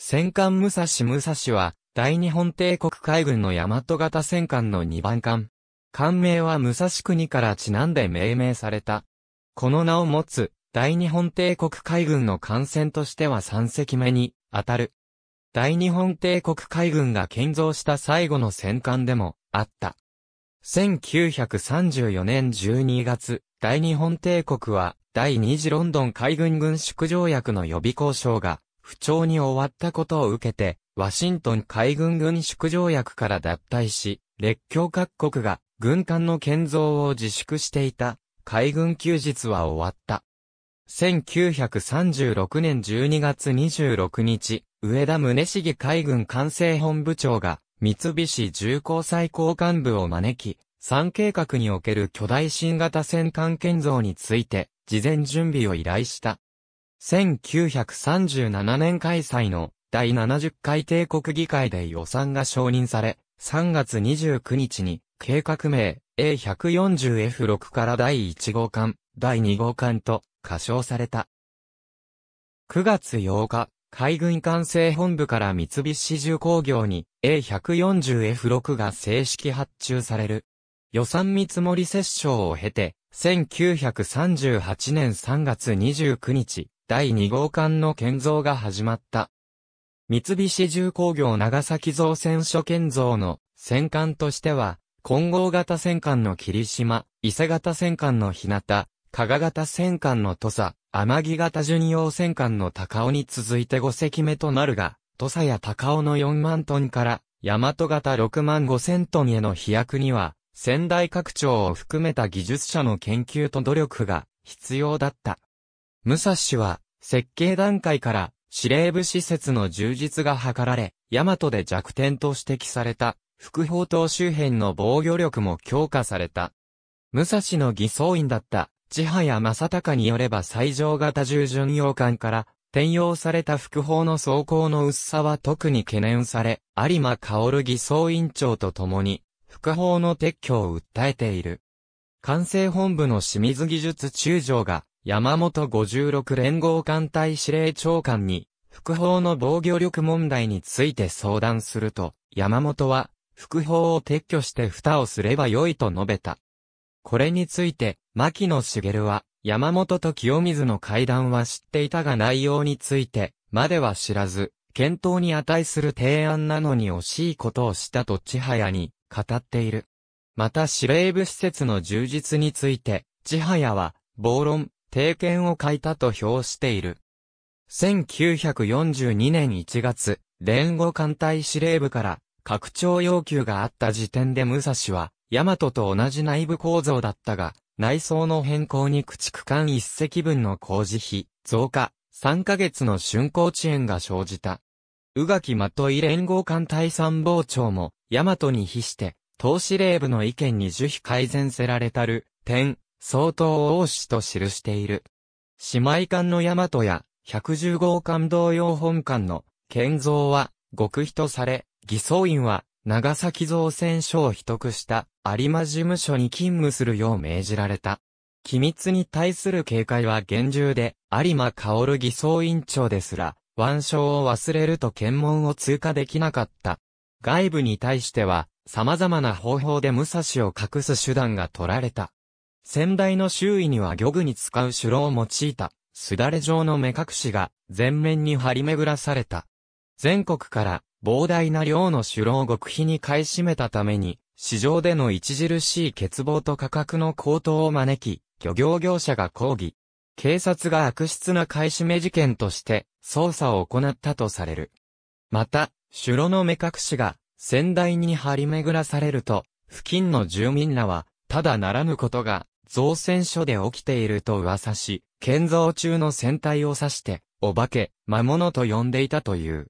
戦艦武蔵武蔵は、大日本帝国海軍の大和型戦艦の2番艦。艦名は武蔵国からちなんで命名された。この名を持つ、大日本帝国海軍の艦船としては3隻目に、当たる。大日本帝国海軍が建造した最後の戦艦でも、あった。1934年12月、大日本帝国は、第二次ロンドン海軍軍縮条約の予備交渉が不調に終わったことを受けて、ワシントン海軍軍縮条約から脱退し、列強各国が軍艦の建造を自粛していた海軍休日は終わった。1936年12月26日、上田宗茂海軍管制本部長が三菱重工最高幹部を招き、三計画における巨大新型戦艦建造について事前準備を依頼した。1937年開催の第70回帝国議会で予算が承認され、3月29日に計画名 A140F6 から第1号館、第2号館と過称された。9月8日、海軍管制本部から三菱重工業に A140F6 が正式発注される。予算見積もり折衝を経て、1938年3月29日、第2号館の建造が始まった。三菱重工業長崎造船所建造の戦艦としては、混合型戦艦の霧島、伊勢型戦艦の日向、加賀型戦艦の土佐、天城型巡洋戦艦の高尾に続いて5隻目となるが、土佐や高尾の4万トンから、大和型6万5千トンへの飛躍には、仙台拡張を含めた技術者の研究と努力が必要だった。武蔵は、設計段階から司令部施設の充実が図られ、大和で弱点と指摘された、副砲塔周辺の防御力も強化された。武蔵の偽装員だった、千早正隆によれば最上型従巡洋艦から、転用された副砲の装甲の薄さは特に懸念され、有馬薫偽装委員長と共に、副砲の撤去を訴えている。管制本部の清水技術中将が、山本56連合艦隊司令長官に、副砲の防御力問題について相談すると、山本は、副砲を撤去して蓋をすればよいと述べた。これについて、牧野茂は、山本と清水の会談は知っていたが内容について、までは知らず、検討に値する提案なのに惜しいことをしたと千早に語っている。また司令部施設の充実について、千早は、暴論、定見を書いたと評している。1942年1月、連合艦隊司令部から拡張要求があった時点で武蔵は、大和と同じ内部構造だったが、内装の変更に駆逐艦一隻分の工事費、増加、3ヶ月の竣工遅延が生じた。宇垣的い連合艦隊参謀長も、大和に比して、投司令部の意見に樹皮改善せられたる、点、相当王子と記している。姉妹艦の大和や、百十号艦同様本艦の、建造は、極秘とされ、偽装員は、長崎造船所を秘匿した有馬事務所に勤務するよう命じられた。機密に対する警戒は厳重で、有馬薫偽装委員長ですら、腕章を忘れると検問を通過できなかった。外部に対しては、様々な方法で武蔵を隠す手段が取られた。先代の周囲には漁具に使う手炉を用いた、すだれ状の目隠しが全面に張り巡らされた。全国から膨大な量の手炉を極秘に買い占めたために、市場での著しい欠乏と価格の高騰を招き、漁業業者が抗議。警察が悪質な買い占め事件として捜査を行ったとされる。また、手炉の目隠しが先代に張り巡らされると、付近の住民らはただならぬことが、造船所で起きていると噂し、建造中の船体を指して、お化け、魔物と呼んでいたという。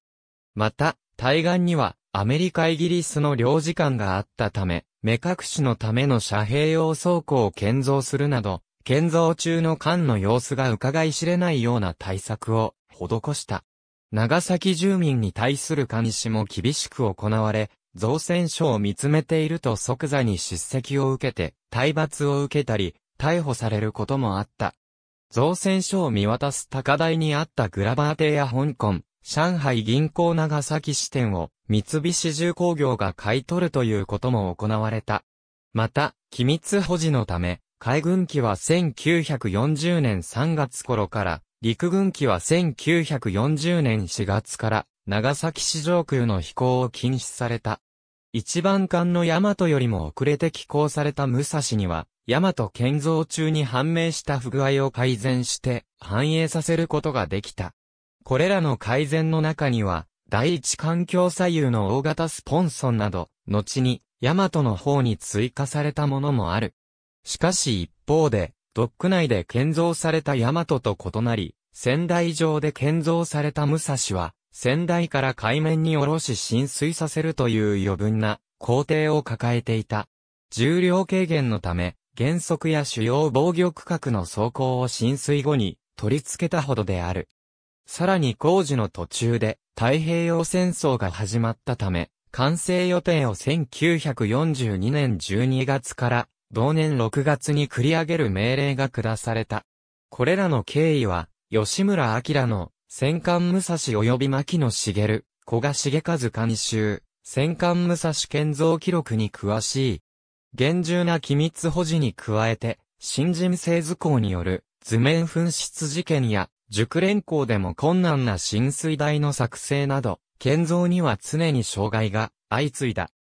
また、対岸には、アメリカイギリスの領事館があったため、目隠しのための遮蔽用倉庫を建造するなど、建造中の艦の様子が伺い知れないような対策を施した。長崎住民に対する監視も厳しく行われ、造船所を見つめていると即座に叱責を受けて、体罰を受けたり、逮捕されることもあった。造船所を見渡す高台にあったグラバー邸や香港、上海銀行長崎支店を三菱重工業が買い取るということも行われた。また、機密保持のため、海軍機は1940年3月頃から、陸軍機は1940年4月から、長崎市上空の飛行を禁止された。一番艦の大和よりも遅れて寄港された武蔵には、大和建造中に判明した不具合を改善して反映させることができた。これらの改善の中には、第一環境左右の大型スポンソンなど、後に、ヤマトの方に追加されたものもある。しかし一方で、ドック内で建造されたヤマトと異なり、仙台上で建造された武蔵は、先代から海面に下ろし浸水させるという余分な工程を抱えていた。重量軽減のため、原則や主要防御区画の走行を浸水後に取り付けたほどである。さらに工事の途中で太平洋戦争が始まったため、完成予定を1942年12月から同年6月に繰り上げる命令が下された。これらの経緯は、吉村明の戦艦武蔵及び牧野茂、小賀重和監修、戦艦武蔵建造記録に詳しい。厳重な機密保持に加えて、新人製図工による図面紛失事件や、熟練工でも困難な浸水台の作成など、建造には常に障害が相次いだ。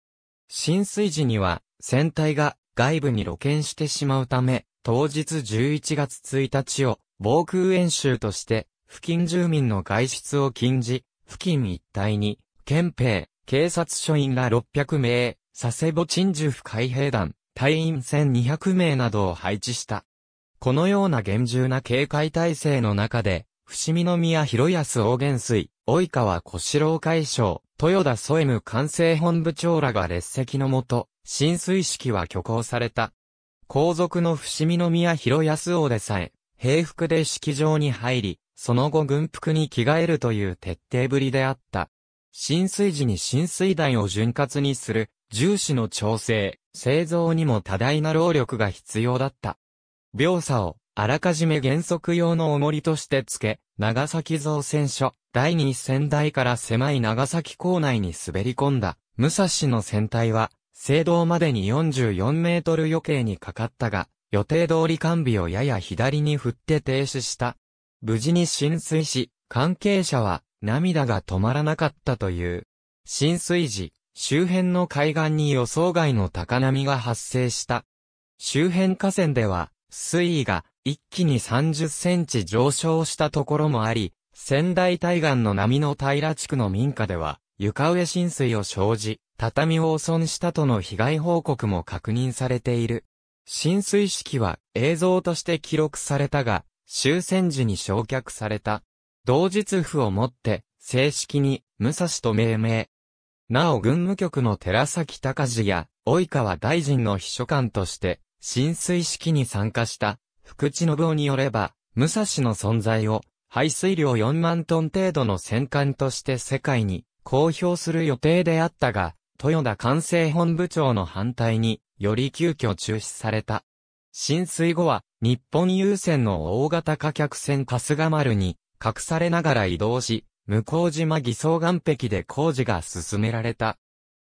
浸水時には、船体が外部に露見してしまうため、当日11月1日を防空演習として付近住民の外出を禁じ、付近一帯に、憲兵、警察署員ら600名、佐世保鎮守府海兵団、隊員1200名などを配置した。このような厳重な警戒体制の中で、伏見宮広安大元帥、及川小四郎会将、豊田添務管制本部長らが列席のもと、浸水式は挙行された。皇族の伏見宮広安王でさえ、平服で式場に入り、その後軍服に着替えるという徹底ぶりであった。浸水時に浸水台を潤滑にする、重視の調整、製造にも多大な労力が必要だった。秒差を、あらかじめ原則用の重りとして付け、長崎造船所、第2船台から狭い長崎港内に滑り込んだ、武蔵の船体は、聖堂までに44メートル余計にかかったが、予定通り完備をやや左に振って停止した。無事に浸水し、関係者は涙が止まらなかったという。浸水時、周辺の海岸に予想外の高波が発生した。周辺河川では、水位が一気に30センチ上昇したところもあり、仙台対岸の波の平地区の民家では、床上浸水を生じ、畳を汚損したとの被害報告も確認されている。浸水式は映像として記録されたが、終戦時に焼却された。同日府をもって、正式に、武蔵と命名。なお軍務局の寺崎隆治や、及川大臣の秘書官として、浸水式に参加した、福地信夫によれば、武蔵の存在を、排水量4万トン程度の戦艦として世界に、公表する予定であったが、豊田管制本部長の反対に、より急遽中止された。浸水後は、日本郵船の大型貨客船春日丸に、隠されながら移動し、向島偽装岸壁で工事が進められた。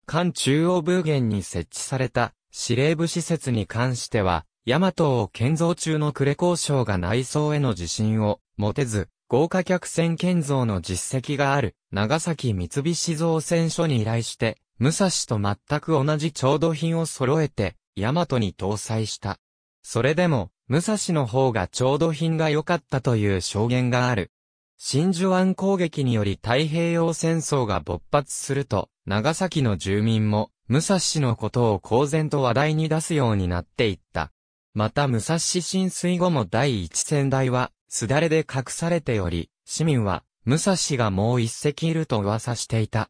艦中央ブーゲンに設置された司令部施設に関しては、ヤマトを建造中の呉交渉が内装への自信を持てず、豪華客船建造の実績がある長崎三菱造船所に依頼して、武蔵と全く同じ調度品を揃えて、ヤマトに搭載した。それでも、武蔵の方が調度品が良かったという証言がある。真珠湾攻撃により太平洋戦争が勃発すると、長崎の住民も、武蔵のことを公然と話題に出すようになっていった。また武蔵浸水後も第一戦台は、すだれで隠されており、市民は、武蔵がもう一隻いると噂していた。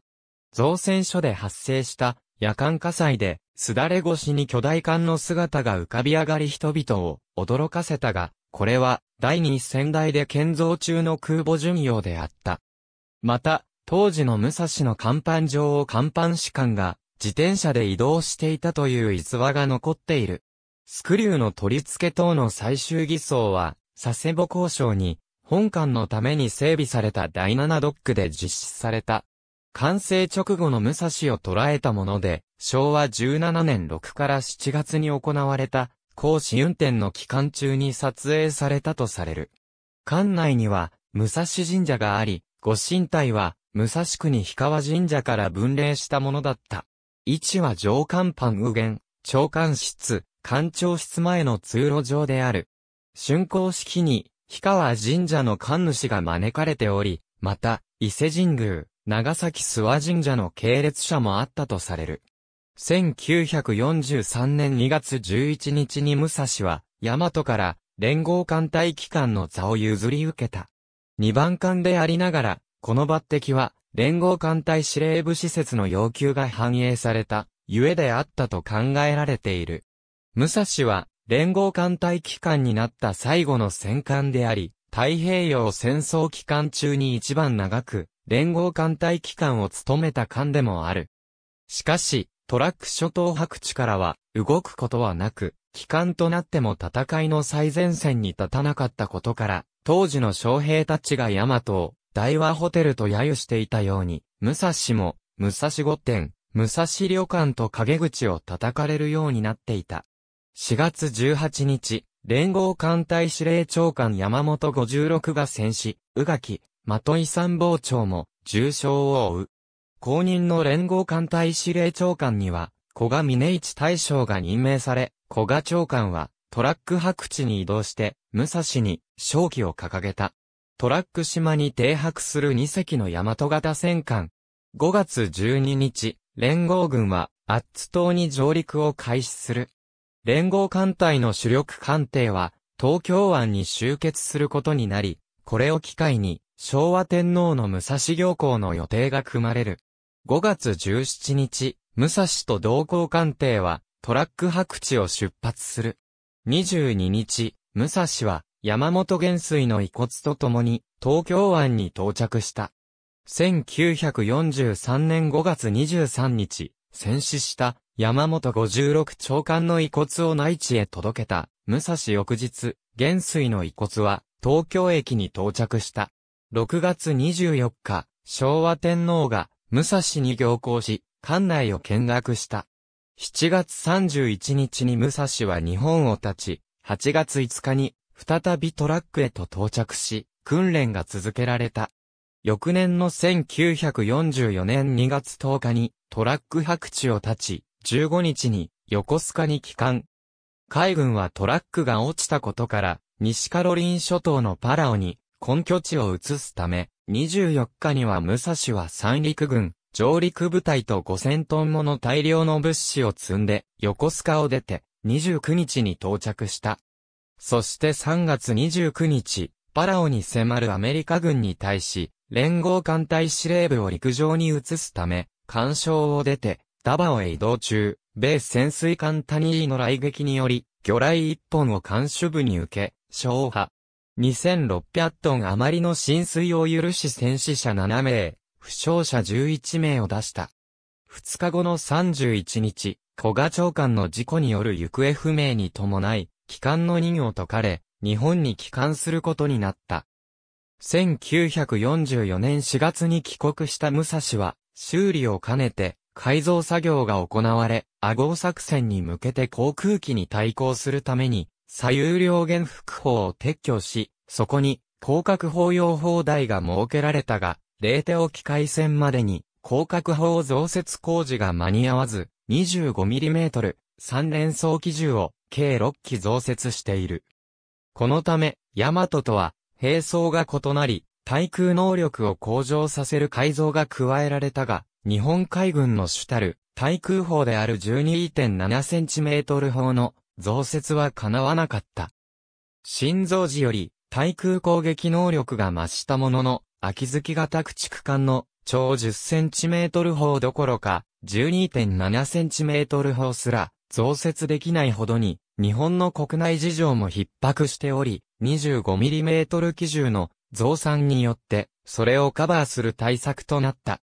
造船所で発生した夜間火災で、すだれ越しに巨大艦の姿が浮かび上がり人々を驚かせたが、これは第二戦代で建造中の空母巡洋であった。また、当時の武蔵の甲板上を甲板士官が自転車で移動していたという逸話が残っている。スクリューの取り付け等の最終偽装は、佐世保交渉に、本館のために整備された第7ドックで実施された。完成直後の武蔵を捉えたもので、昭和17年6から7月に行われた、講師運転の期間中に撮影されたとされる。館内には、武蔵神社があり、ご神体は、武蔵国氷川神社から分霊したものだった。位置は上官藩右玄、長官室、官庁室前の通路上である。竣工式に、氷川神社の神主が招かれており、また、伊勢神宮、長崎諏訪神社の系列者もあったとされる。1943年2月11日に武蔵は、大和から連合艦隊機関の座を譲り受けた。二番艦でありながら、この抜擢は、連合艦隊司令部施設の要求が反映された、ゆえであったと考えられている。武蔵は、連合艦隊機関になった最後の戦艦であり、太平洋戦争期間中に一番長く、連合艦隊機関を務めた艦でもある。しかし、トラック諸島白地からは、動くことはなく、機関となっても戦いの最前線に立たなかったことから、当時の将兵たちが大和を、大和ホテルと揶揄していたように、武蔵も、武蔵御殿、武蔵旅館と陰口を叩かれるようになっていた。4月18日、連合艦隊司令長官山本56が戦死、宇垣、的井参謀長も重傷を負う。後任の連合艦隊司令長官には、小賀峰一大将が任命され、小賀長官はトラック白地に移動して、武蔵に勝機を掲げた。トラック島に停泊する2隻の大和型戦艦。5月12日、連合軍は、アッツ島に上陸を開始する。連合艦隊の主力艦艇は、東京湾に集結することになり、これを機会に、昭和天皇の武蔵行行の予定が組まれる。5月17日、武蔵と同行官邸はトラック白地を出発する。22日、武蔵は山本元帥の遺骨と共に東京湾に到着した。1943年5月23日、戦死した山本56長官の遺骨を内地へ届けた武蔵翌日、元帥の遺骨は東京駅に到着した。6月24日、昭和天皇が武蔵に行行し、館内を見学した。7月31日に武蔵は日本を立ち、8月5日に再びトラックへと到着し、訓練が続けられた。翌年の1944年2月10日にトラック白地を立ち、15日に横須賀に帰還。海軍はトラックが落ちたことから、西カロリン諸島のパラオに根拠地を移すため、24日には武蔵は三陸軍、上陸部隊と5000トンもの大量の物資を積んで、横須賀を出て、29日に到着した。そして3月29日、パラオに迫るアメリカ軍に対し、連合艦隊司令部を陸上に移すため、干渉を出て、ダバオへ移動中、米潜水艦タニーの来撃により、魚雷一本を艦首部に受け、消波、2600トン余りの浸水を許し戦死者7名、負傷者11名を出した。2日後の31日、古賀長官の事故による行方不明に伴い、帰還の任を解かれ、日本に帰還することになった。1944年4月に帰国した武蔵は、修理を兼ねて、改造作業が行われ、アゴ作戦に向けて航空機に対抗するために、左右両元復法を撤去し、そこに、広角法用法台が設けられたが、冷手沖海戦までに、広角法増設工事が間に合わず、25mm、3連装機銃を、計6機増設している。このため、ヤマトとは、兵装が異なり、対空能力を向上させる改造が加えられたが、日本海軍の主たる、対空砲である 12.7cm 砲の増設は叶わなかった。新臓時より、対空攻撃能力が増したものの、秋月型駆逐艦の超 10cm 砲どころか 12.7cm 砲すら増設できないほどに日本の国内事情も逼迫しており 25mm 基準の増産によってそれをカバーする対策となった。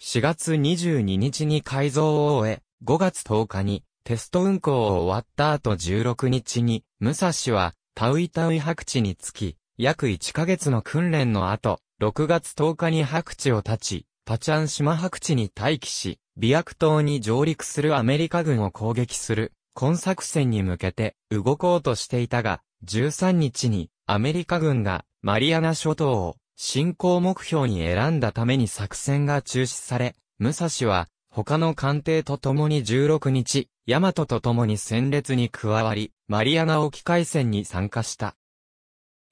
4月22日に改造を終え5月10日にテスト運行を終わった後16日に、武蔵は、タウイタウイ白地に着き、約1ヶ月の訓練の後、6月10日に白地を立ち、パチャン島白地に待機し、美白島に上陸するアメリカ軍を攻撃する、今作戦に向けて動こうとしていたが、13日にアメリカ軍がマリアナ諸島を侵攻目標に選んだために作戦が中止され、武蔵は他の艦艇と共に16日、ヤマトと共に戦列に加わり、マリアナ沖海戦に参加した。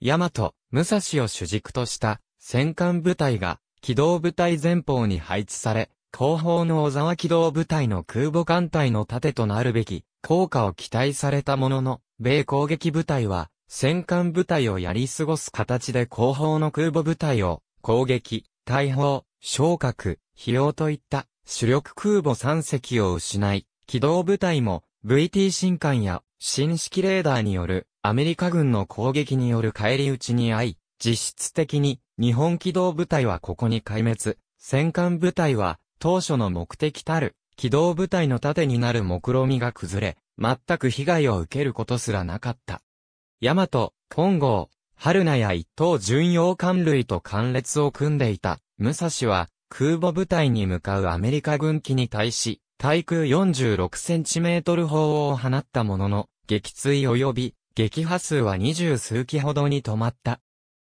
ヤマト、武蔵を主軸とした戦艦部隊が機動部隊前方に配置され、後方の小沢機動部隊の空母艦隊の盾となるべき効果を期待されたものの、米攻撃部隊は戦艦部隊をやり過ごす形で後方の空母部隊を攻撃、大砲、昇格、費用といった主力空母3隻を失い、機動部隊も VT 新艦や新式レーダーによるアメリカ軍の攻撃による返り討ちに遭い、実質的に日本機動部隊はここに壊滅、戦艦部隊は当初の目的たる機動部隊の盾になる目論みが崩れ、全く被害を受けることすらなかった。大和、本郷、春名や一等巡洋艦類と艦列を組んでいた武蔵は空母部隊に向かうアメリカ軍機に対し、対空 46cm 砲を放ったものの、撃墜及び、撃破数は二十数機ほどに止まった。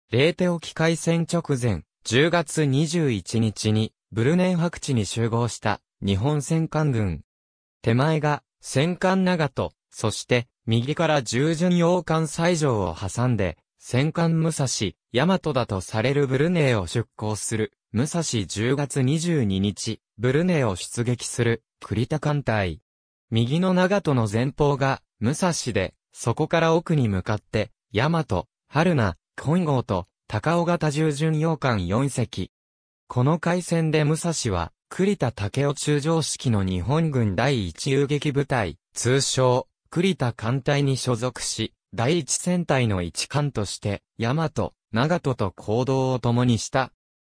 レーテ沖海戦直前、10月21日に、ブルネン白地に集合した日本戦艦軍。手前が戦艦長門、そして右から従順洋艦西条を挟んで戦艦武蔵、ヤマトだとされるブルネイを出港する、武蔵10月22日、ブルネイを出撃する、栗田艦隊。右の長門の前方が、武蔵で、そこから奥に向かって、ヤマト、春名、金郷と、高尾型従巡洋艦4隻。この海戦で武蔵は、栗田武雄中将式の日本軍第一遊撃部隊、通称、栗田艦隊に所属し、第一戦隊の一艦として、ヤマト、長門と行動を共にした。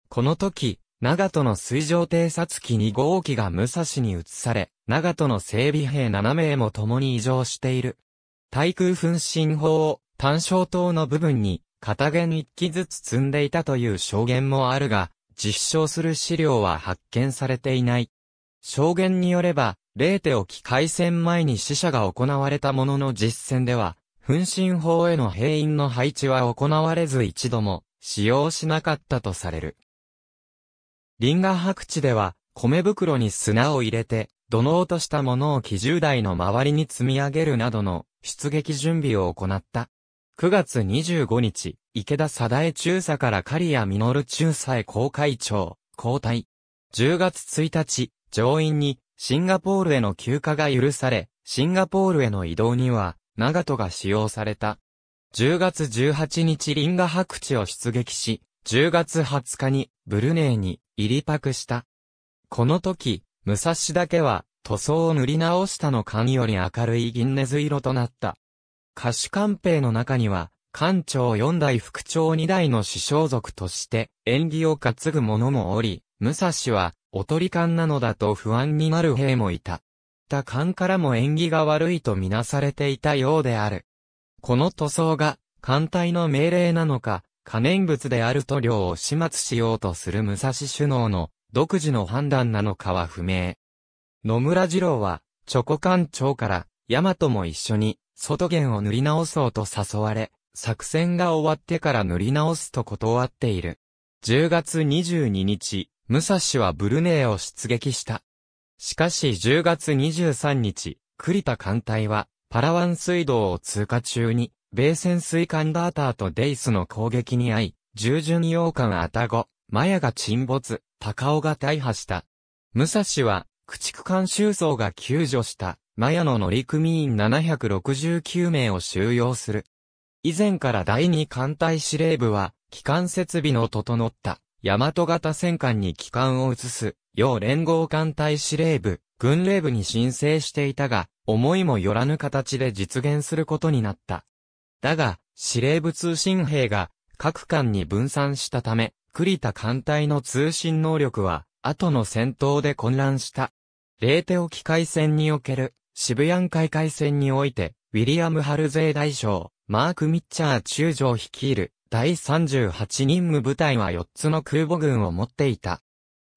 この時、長門の水上偵察機2号機が武蔵に移され、長門の整備兵7名も共に移乗している。対空噴進砲を単焦灯の部分に片弦1機ずつ積んでいたという証言もあるが、実証する資料は発見されていない。証言によれば、レーテ沖海戦前に死者が行われたものの実戦では、噴身法への兵員の配置は行われず一度も使用しなかったとされる。リンガ白地では、米袋に砂を入れて、土のうとしたものを基重台の周りに積み上げるなどの出撃準備を行った。9月25日、池田貞江中佐から刈谷実中佐へ公会長、交代。10月1日、上院にシンガポールへの休暇が許され、シンガポールへの移動には長戸が使用された。10月18日リンガ白地を出撃し、10月20日にブルネーに入り泊した。この時、武蔵だけは塗装を塗り直したの間より明るい銀ネズ色となった。歌手官兵の中には、官長4代副長2代の師匠族として縁起を担ぐ者もおり、武蔵はおとり官なのだと不安になる兵もいた。った勘からも縁起が悪いとみなされていたようである。この塗装が、艦隊の命令なのか、可燃物である塗料を始末しようとする武蔵首脳の独自の判断なのかは不明。野村二郎は、チョコ艦長から、ヤマトも一緒に、外弦を塗り直そうと誘われ、作戦が終わってから塗り直すと断っている。10月22日、武蔵はブルネーを出撃した。しかし10月23日、栗田艦隊は、パラワン水道を通過中に、米潜水艦ダーターとデイスの攻撃に遭い、従順洋艦アタゴ、マヤが沈没、高尾が大破した。武蔵は、駆逐艦収蔵が救助した、マヤの乗組員769名を収容する。以前から第二艦隊司令部は、機関設備の整った大和型戦艦に機関を移す、要連合艦隊司令部、軍令部に申請していたが、思いもよらぬ形で実現することになった。だが、司令部通信兵が各艦に分散したため、栗田艦隊の通信能力は、後の戦闘で混乱した。レーテ沖海戦における、渋谷海海戦において、ウィリアム・ハルゼー大将、マーク・ミッチャー中将率いる、第38任務部隊は4つの空母軍を持っていた。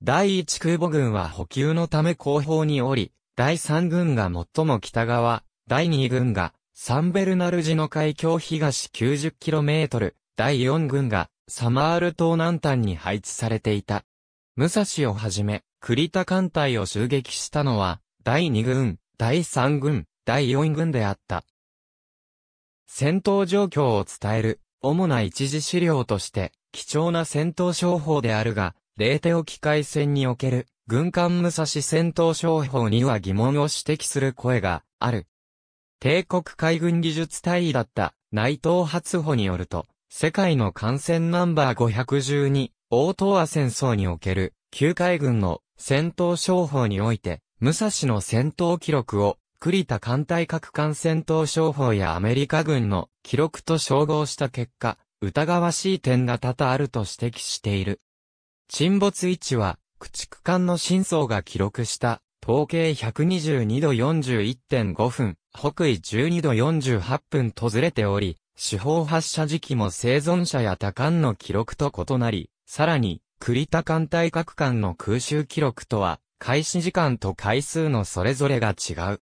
第1空母軍は補給のため後方におり、第3軍が最も北側、第2軍がサンベルナルジの海峡東 90km、第4軍がサマール島南端に配置されていた。武蔵をはじめ、栗田艦隊を襲撃したのは、第2軍、第3軍、第4軍であった。戦闘状況を伝える主な一次資料として、貴重な戦闘商法であるが、冷手沖海戦における、軍艦武蔵戦闘商法には疑問を指摘する声がある。帝国海軍技術大尉だった内藤初歩によると、世界の艦船ナンバー512、大東亜戦争における、旧海軍の戦闘商法において、武蔵の戦闘記録を栗田艦隊核艦戦闘商法やアメリカ軍の記録と称号した結果、疑わしい点が多々あると指摘している。沈没位置は、駆逐艦の真相が記録した統計122度41.5分、北緯12度48分とずれており、四方発射時期も生存者や他艦の記録と異なり、さらに、栗田艦隊各艦の空襲記録とは、開始時間と回数のそれぞれが違う。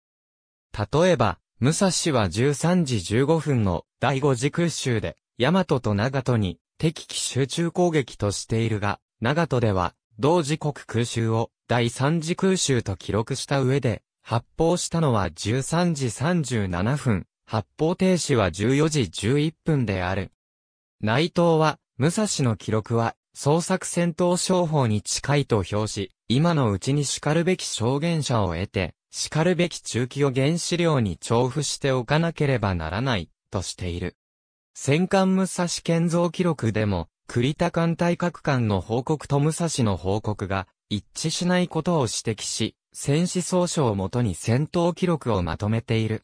例えば、武蔵は13時15分の第5次空襲で、大和と長門に敵機集中攻撃としているが、長門では、同時刻空襲を第3次空襲と記録した上で、発砲したのは13時37分、発砲停止は14時11分である。内藤は、武蔵の記録は、創作戦闘商法に近いと表し、今のうちに叱るべき証言者を得て、しかるべき中期を原子量に調布しておかなければならない、としている。戦艦武蔵建造記録でも、栗田艦隊各艦の報告と武蔵の報告が一致しないことを指摘し、戦死総書をもとに戦闘記録をまとめている。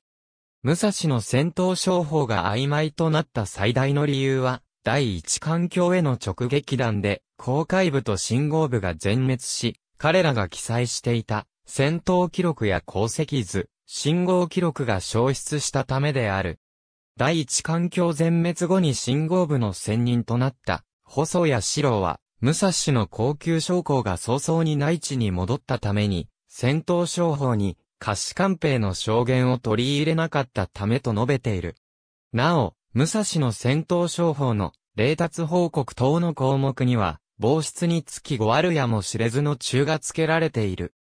武蔵の戦闘商法が曖昧となった最大の理由は、第一環境への直撃弾で、公開部と信号部が全滅し、彼らが記載していた戦闘記録や鉱石図、信号記録が消失したためである。第一環境全滅後に信号部の専任となった、細谷四郎は、武蔵の高級将校が早々に内地に戻ったために、戦闘商法に、貸し官兵の証言を取り入れなかったためと述べている。なお、武蔵の戦闘商法の、霊達報告等の項目には、防湿につき5あるやも知れずの中が付けられている。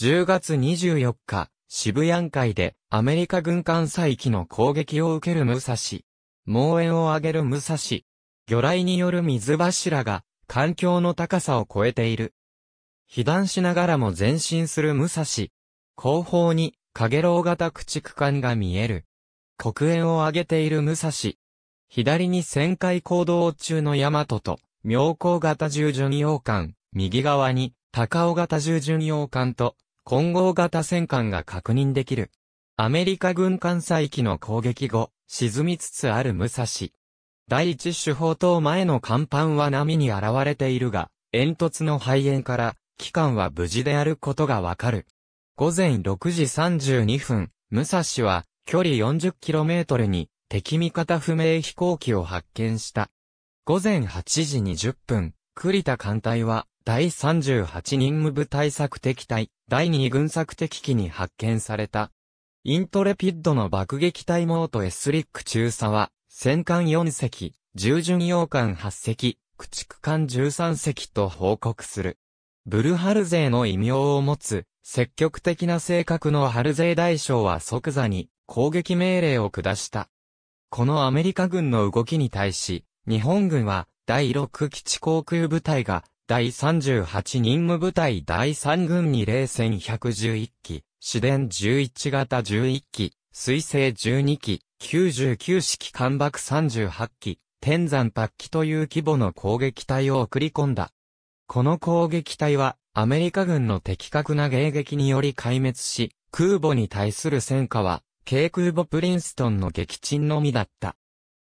10月24日、渋谷海でアメリカ軍艦載機の攻撃を受ける武蔵。猛炎を上げる武蔵。魚雷による水柱が環境の高さを超えている。被弾しながらも前進する武蔵。後方に、かげろう型駆逐艦が見える。黒煙を上げている武蔵。左に旋回行動中の大和と、妙高型従順洋艦、右側に、高尾型従巡洋艦と混合型戦艦が確認できる。アメリカ軍艦載機の攻撃後、沈みつつある武蔵。第一手法等前の甲板は波に現れているが、煙突の肺炎から、機関は無事であることがわかる。午前6時32分、武蔵は、距離 40km に、敵味方不明飛行機を発見した。午前8時20分、栗田艦隊は、第38任務部対策敵隊、第2軍作敵機に発見された。イントレピッドの爆撃隊モートエスリック中佐は、戦艦4隻、従順洋艦8隻、駆逐艦13隻と報告する。ブルハルゼーの異名を持つ、積極的な性格のハルゼー大将は即座に攻撃命令を下した。このアメリカ軍の動きに対し、日本軍は第6基地航空部隊が第38任務部隊第3軍に零戦111機、市電11型11機、水星12機、99式艦爆38機、天山八機という規模の攻撃隊を送り込んだ。この攻撃隊は、アメリカ軍の的確な迎撃により壊滅し、空母に対する戦果は、軽空母プリンストンの撃沈のみだった。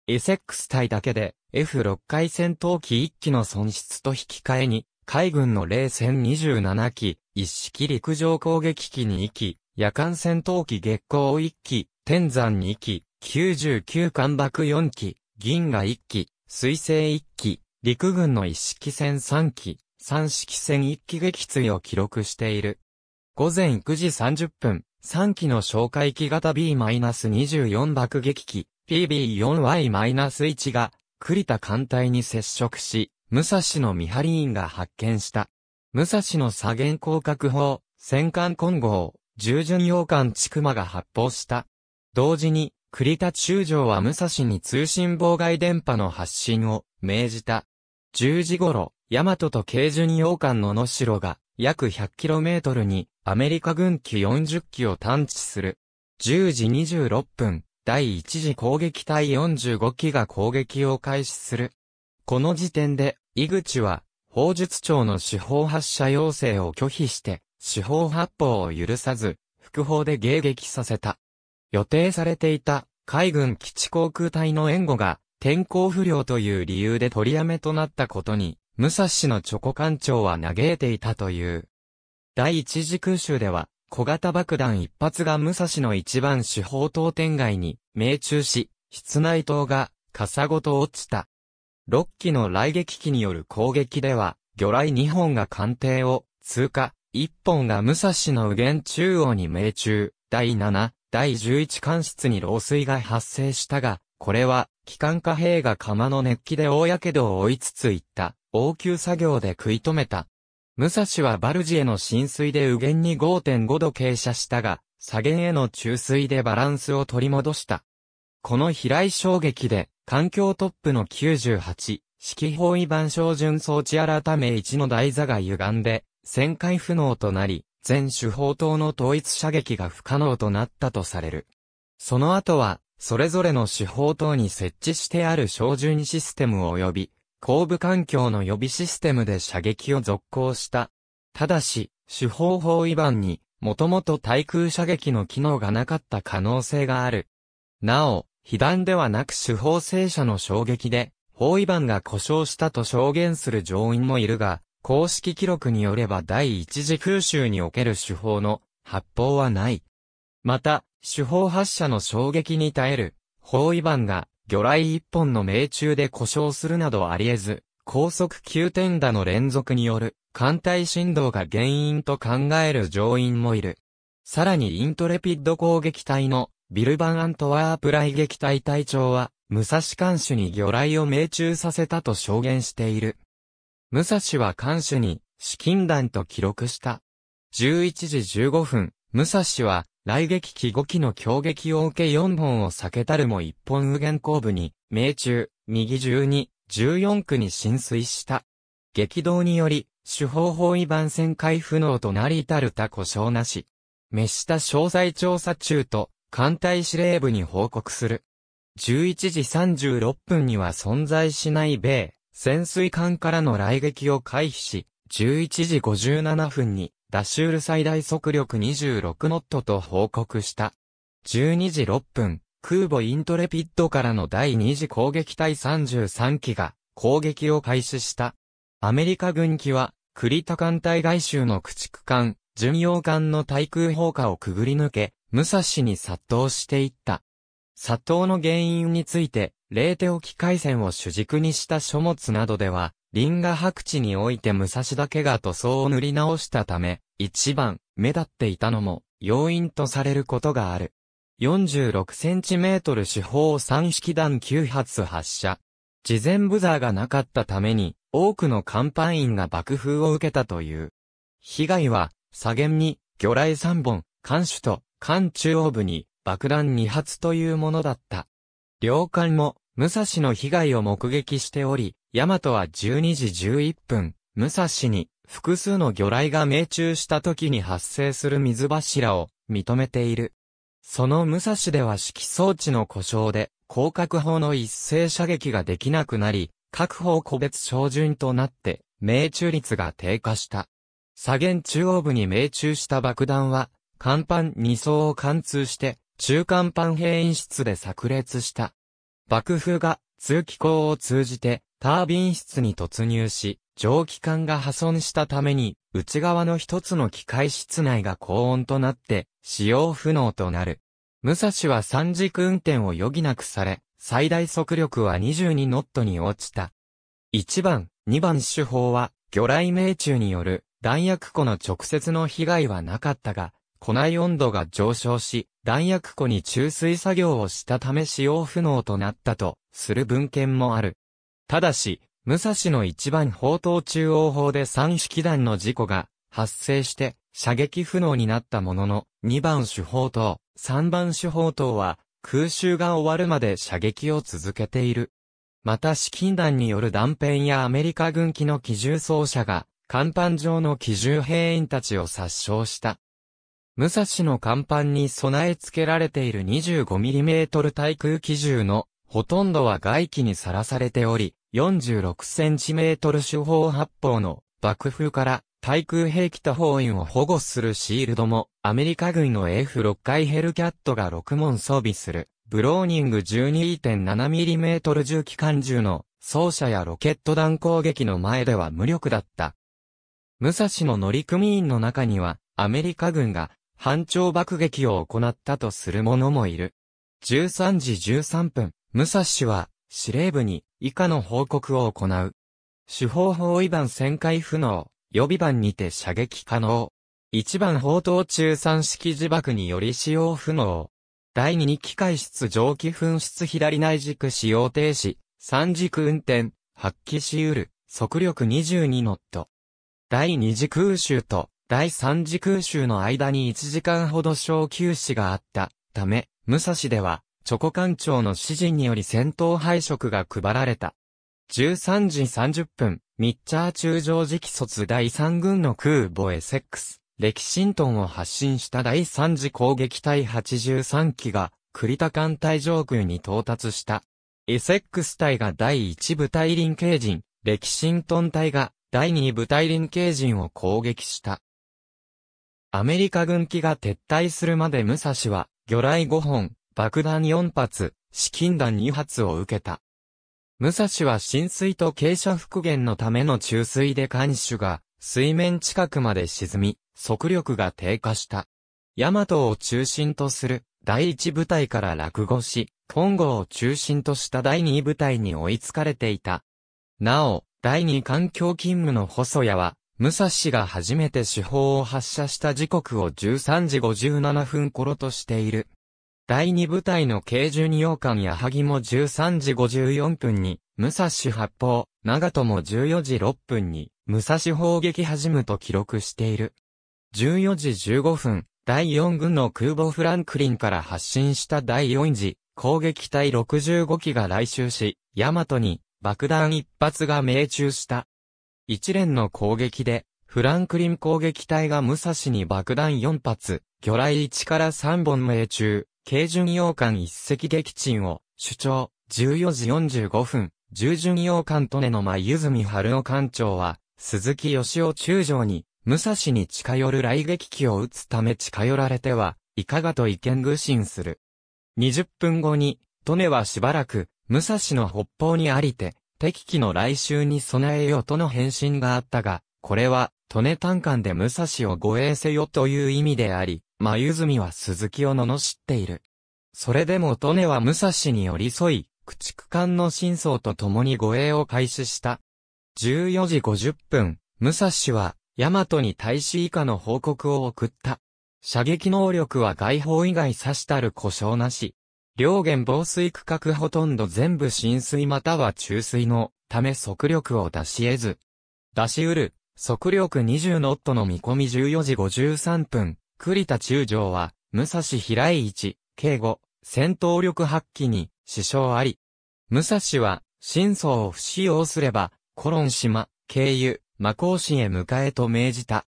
エセックス隊だけで F6 回戦闘機1機の損失と引き換えに、海軍の冷戦27機、一式陸上攻撃機2機、夜間戦闘機月光1機、天山2機、99艦爆4機、銀河1機、水星1機、陸軍の一式戦3機、三式戦1機撃墜を記録している。午前9時30分、3機の哨戒機型 B-24 爆撃機、PB4Y-1 が栗田艦隊に接触し、武蔵の見張り員が発見した。武蔵の左舷降格砲、戦艦混合、従順洋艦ちくが発砲した。同時に、栗田中将は武蔵に通信妨害電波の発信を命じた。10時頃、大和と軽順洋艦の野代が約 100km にアメリカ軍機40機を探知する。10時26分、第一次攻撃隊45機が攻撃を開始する。この時点で、井口は、砲術長の司法発射要請を拒否して、司法発砲を許さず、副砲で迎撃させた。予定されていた海軍基地航空隊の援護が天候不良という理由で取りやめとなったことに、武蔵のチョコ艦長は嘆いていたという。第一次空襲では、小型爆弾一発が武蔵の一番四方塔天外に命中し、室内塔が傘ごと落ちた。6機の雷撃機による攻撃では、魚雷2本が艦艇を通過、1本が武蔵の右舷中央に命中、第7、第11艦室に漏水が発生したが、これは、機関貨幣が釜の熱気で大火傷を負いつついった、応急作業で食い止めた。武蔵はバルジへの浸水で右舷に5.5度傾斜したが、左舷への注水でバランスを取り戻した。この飛来衝撃で、環境トップの98、式方位板照準装置改め1の台座が歪んで、旋回不能となり、全手法等の統一射撃が不可能となったとされる。その後は、それぞれの手法等に設置してある照準システム及び、後部環境の予備システムで射撃を続行した。ただし、手法法違反に、もともと対空射撃の機能がなかった可能性がある。なお、被弾ではなく手法正射の衝撃で、包囲板が故障したと証言する乗員もいるが、公式記録によれば第一次空襲における手法の発砲はない。また、手法発射の衝撃に耐える包囲板が魚雷一本の命中で故障するなどあり得ず、高速急転打の連続による艦隊振動が原因と考える乗員もいる。さらにイントレピッド攻撃隊のビルバン・アントワープ雷撃隊隊長は、武蔵艦首に魚雷を命中させたと証言している。武蔵は艦首に、資金弾と記録した。11時15分、武蔵は、来撃機5機の強撃を受け4本を避けたるも1本右舷後部に、命中、右12、14区に浸水した。激動により、手法法違反旋回不能となり至るた故障なし。滅した詳細調査中と、艦隊司令部に報告する。11時36分には存在しない米、潜水艦からの来撃を回避し、11時57分にダッシュール最大速力26ノットと報告した。12時6分、空母イントレピッドからの第2次攻撃隊33機が攻撃を開始した。アメリカ軍機は、クリタ艦隊外周の駆逐艦、巡洋艦の対空砲火をくぐり抜け、武蔵に殺到していった。殺到の原因について、冷手沖海戦を主軸にした書物などでは、林河白地において武蔵だけが塗装を塗り直したため、一番目立っていたのも要因とされることがある。46センチメートル四方三式弾9発発射。事前ブザーがなかったために、多くの甲板員が爆風を受けたという。被害は、左舷に、魚雷3本、艦首と、艦中央部に、爆弾2発というものだった。両艦も、武蔵の被害を目撃しており、大和は12時11分、武蔵に複数の魚雷が命中した時に発生する水柱を認めている。その武蔵では指揮装置の故障で、広角砲の一斉射撃ができなくなり、各砲個別照準となって、命中率が低下した。左舷中央部に命中した爆弾は、甲板2層を貫通して、中間パン演室で炸裂した。爆風が通気口を通じてタービン室に突入し、蒸気管が破損したために、内側の一つの機械室内が高温となって、使用不能となる。武蔵は三軸運転を余儀なくされ、最大速力は22ノットに落ちた。1番、2番手法は、魚雷命中による弾薬庫の直接の被害はなかったが、庫内温度が上昇し、弾薬庫に注水作業をしたため使用不能となったとする文献もある。ただし、武蔵の一番砲塔中央砲で三式弾の事故が発生して射撃不能になったものの、2番手砲塔、3番手砲塔は空襲が終わるまで射撃を続けている。また資金弾による断片やアメリカ軍機の機銃装車が、甲板上の機銃兵員たちを殺傷した武蔵の甲板に備え付けられている 25mm 対空機銃のほとんどは外気にさらされており、46cm 手法八方の爆風から対空兵器と砲員を保護するシールドもアメリカ軍の F6 回ヘルキャットが6門装備するブローニング 12.7mm 重機関銃の走射やロケット弾攻撃の前では無力だった。武蔵の乗組員の中にはアメリカ軍が反長爆撃を行ったとする者もいる。13時13分、武蔵は司令部に以下の報告を行う。手法法違反旋回不能、予備番にて射撃可能。1番砲塔中3式自爆により使用不能。第2に機械室蒸気噴出左内軸使用停止、3軸運転、発揮し得る、速力22ノット。第2次空襲と第三次空襲の間に1時間ほど小休止があったため、武蔵では、チョコ艦長の指示により戦闘配色が配られた。13時30分、ミッチャー中将直卒第3軍の空母エセックス、歴新トンを発進した第3次攻撃隊83機が、栗田艦隊上空に到達した。エセックス隊が第1部隊臨系人、歴新トン隊が第2部隊臨系人を攻撃した。アメリカ軍機が撤退するまで武蔵は、魚雷5本、爆弾4発、資金弾2発を受けた。武蔵は浸水と傾斜復元のための注水で艦首が水面近くまで沈み、速力が低下した。ヤマトを中心とする第一部隊から落語し、本後を中心とした第二部隊に追いつかれていた。なお、第二環境勤務の細谷は、武蔵が初めて手法を発射した時刻を13時57分頃としている。第2部隊の軽巡2洋艦矢作も13時54分に、武蔵発砲、長友14時6分に、武蔵砲撃始むと記録している。14時15分、第4軍の空母フランクリンから発進した第4次、攻撃隊65機が来襲し、大和に爆弾一発が命中した。一連の攻撃で、フランクリン攻撃隊が武蔵に爆弾4発、魚雷1から3本命中、軽巡洋艦1隻撃沈を、主張、14時45分、従巡洋艦トネの前ゆずみ春夫艦長は、鈴木義雄中将に、武蔵に近寄る雷撃機を撃つため近寄られては、いかがと意見愚心する。20分後に、トネはしばらく、武蔵の北方にありて、敵機の来襲に備えよとの返信があったが、これは、利根単管で武蔵を護衛せよという意味であり、眉積は鈴木を罵っている。それでも利根は武蔵に寄り添い、駆逐艦の真相と共に護衛を開始した。14時50分、武蔵は、大和に大使以下の報告を送った。射撃能力は外砲以外差したる故障なし。両元防水区画ほとんど全部浸水または注水のため速力を出し得ず。出し得る、速力20ノットの見込み14時53分、栗田中将は、武蔵平井一、警護、戦闘力発揮に、支障あり。武蔵は、真相を不使用すれば、コロン島、経由、魔甲神へ迎えと命じた。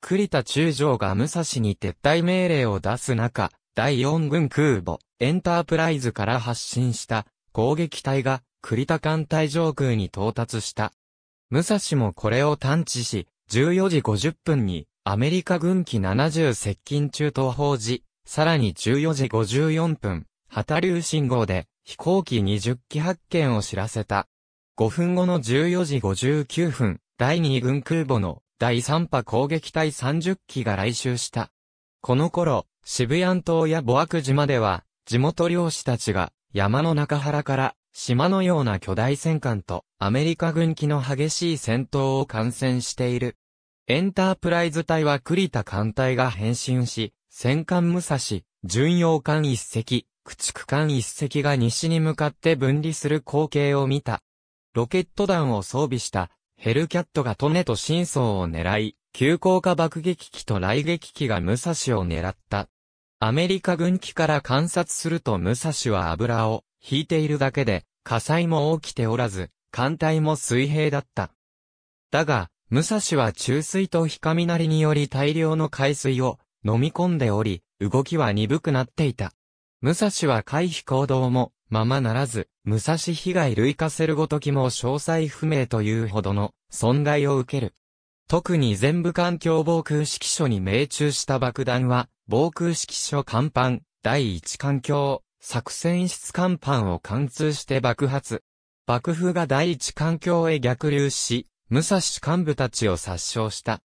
栗田中将が武蔵に撤退命令を出す中、第4軍空母、エンタープライズから発進した攻撃隊が栗田艦隊上空に到達した。武蔵もこれを探知し、14時50分にアメリカ軍機70接近中と報じ、さらに14時54分、旗流信号で飛行機20機発見を知らせた。5分後の14時59分、第2軍空母の第3波攻撃隊30機が来襲した。この頃、渋谷島や母悪島では、地元漁師たちが、山の中原から、島のような巨大戦艦と、アメリカ軍機の激しい戦闘を観戦している。エンタープライズ隊は栗田艦隊が変身し、戦艦武蔵、巡洋艦一隻、駆逐艦一隻が西に向かって分離する光景を見た。ロケット弾を装備したヘルキャットがトネと真相を狙い、急降下爆撃機と雷撃機が武蔵を狙った。アメリカ軍機から観察すると武蔵は油を引いているだけで、火災も起きておらず、艦隊も水平だった。だが、武蔵は注水と火雷により大量の海水を飲み込んでおり、動きは鈍くなっていた。武蔵は回避行動も、ままならず、武蔵被害類化せるごときも詳細不明というほどの損害を受ける。特に全部艦共防空指揮所に命中した爆弾は、防空指揮所甲板、第一環境、作戦室甲板を貫通して爆発。爆風が第一環境へ逆流し、武蔵幹部たちを殺傷した。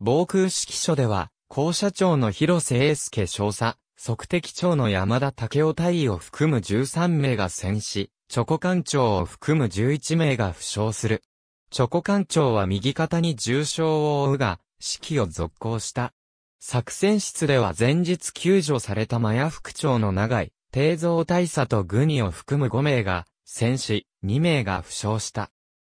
防空指揮所では、校舎長の広瀬英介少佐、測敵長の山田武雄大尉を含む13名が戦死、チョコ艦長を含む11名が負傷する。チョコ艦長は右肩に重傷を負うが、指揮を続行した。作戦室では前日救助された麻ヤ副長の長井、定蔵大佐とグニを含む5名が、戦死、2名が負傷した。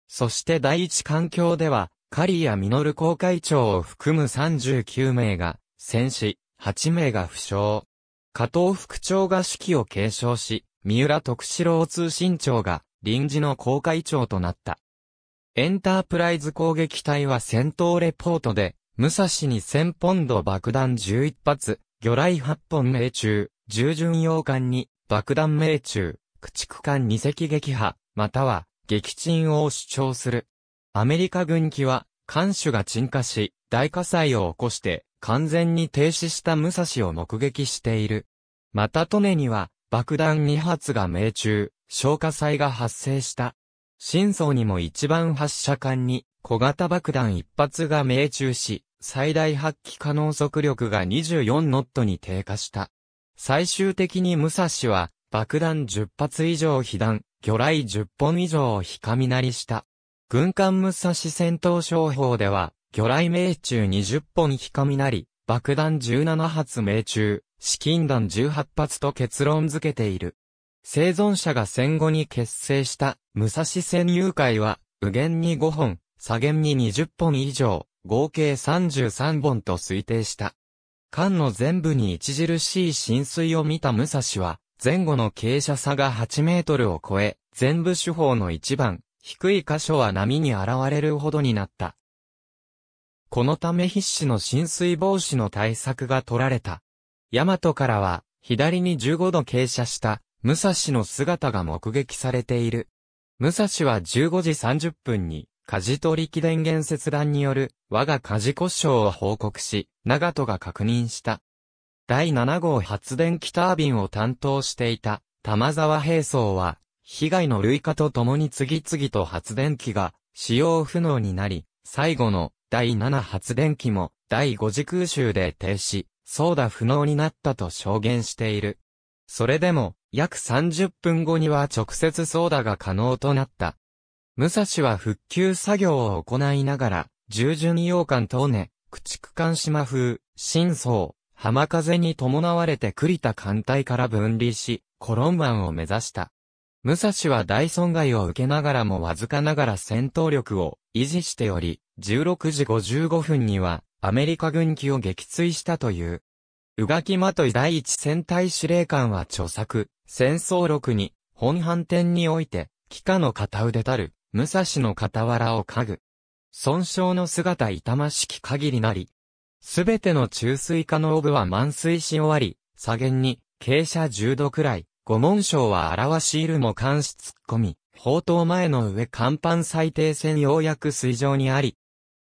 そして第一環境では、カリミノル公会長を含む39名が、戦死、8名が負傷。加藤副長が指揮を継承し、三浦徳志郎通信長が、臨時の公会長となった。エンタープライズ攻撃隊は戦闘レポートで、武蔵に1000ポンド爆弾11発、魚雷8本命中、従巡洋艦に爆弾命中、駆逐艦2隻撃破、または撃沈を主張する。アメリカ軍機は、艦首が沈下し、大火災を起こして、完全に停止した武蔵を目撃している。またトネには、爆弾2発が命中、消火災が発生した。真相にも一番発射艦に、小型爆弾1発が命中し、最大発揮可能速力が24ノットに低下した。最終的に武蔵は、爆弾10発以上被弾、魚雷10本以上をひかみなりした。軍艦武蔵戦闘商法では、魚雷命中20本ひかみなり、爆弾17発命中、資金弾18発と結論付けている。生存者が戦後に結成した武蔵戦友会は、右舷に5本、左舷に20本以上、合計33本と推定した。艦の全部に著しい浸水を見た武蔵は、前後の傾斜差が8メートルを超え、全部手法の一番、低い箇所は波に現れるほどになった。このため必死の浸水防止の対策が取られた。大和からは、左に15度傾斜した、武蔵の姿が目撃されている。武蔵は15時30分に、舵取機電源切断による我が舵故障を報告し、長戸が確認した。第7号発電機タービンを担当していた玉沢兵装は、被害の類化とともに次々と発電機が使用不能になり、最後の第7発電機も第5次空襲で停止、操舵不能になったと証言している。それでも、約30分後には直接操舵が可能となった。武蔵は復旧作業を行いながら、従順洋館と尾根、駆逐艦島風、新層、浜風に伴われて栗田艦隊から分離し、コロン湾を目指した。武蔵は大損害を受けながらもわずかながら戦闘力を維持しており、16時55分にはアメリカ軍機を撃墜したという。宇垣い第一戦隊司令官は著作、戦争録に、本反転において、帰化の片腕たる、武蔵の傍らを家具。損傷の姿痛ましき限りなり。すべての中水化のオブは満水し終わり、左舷に、傾斜10度くらい、五文章は表しいるも監視突っ込み、宝刀前の上甲板最低線ようやく水上にあり、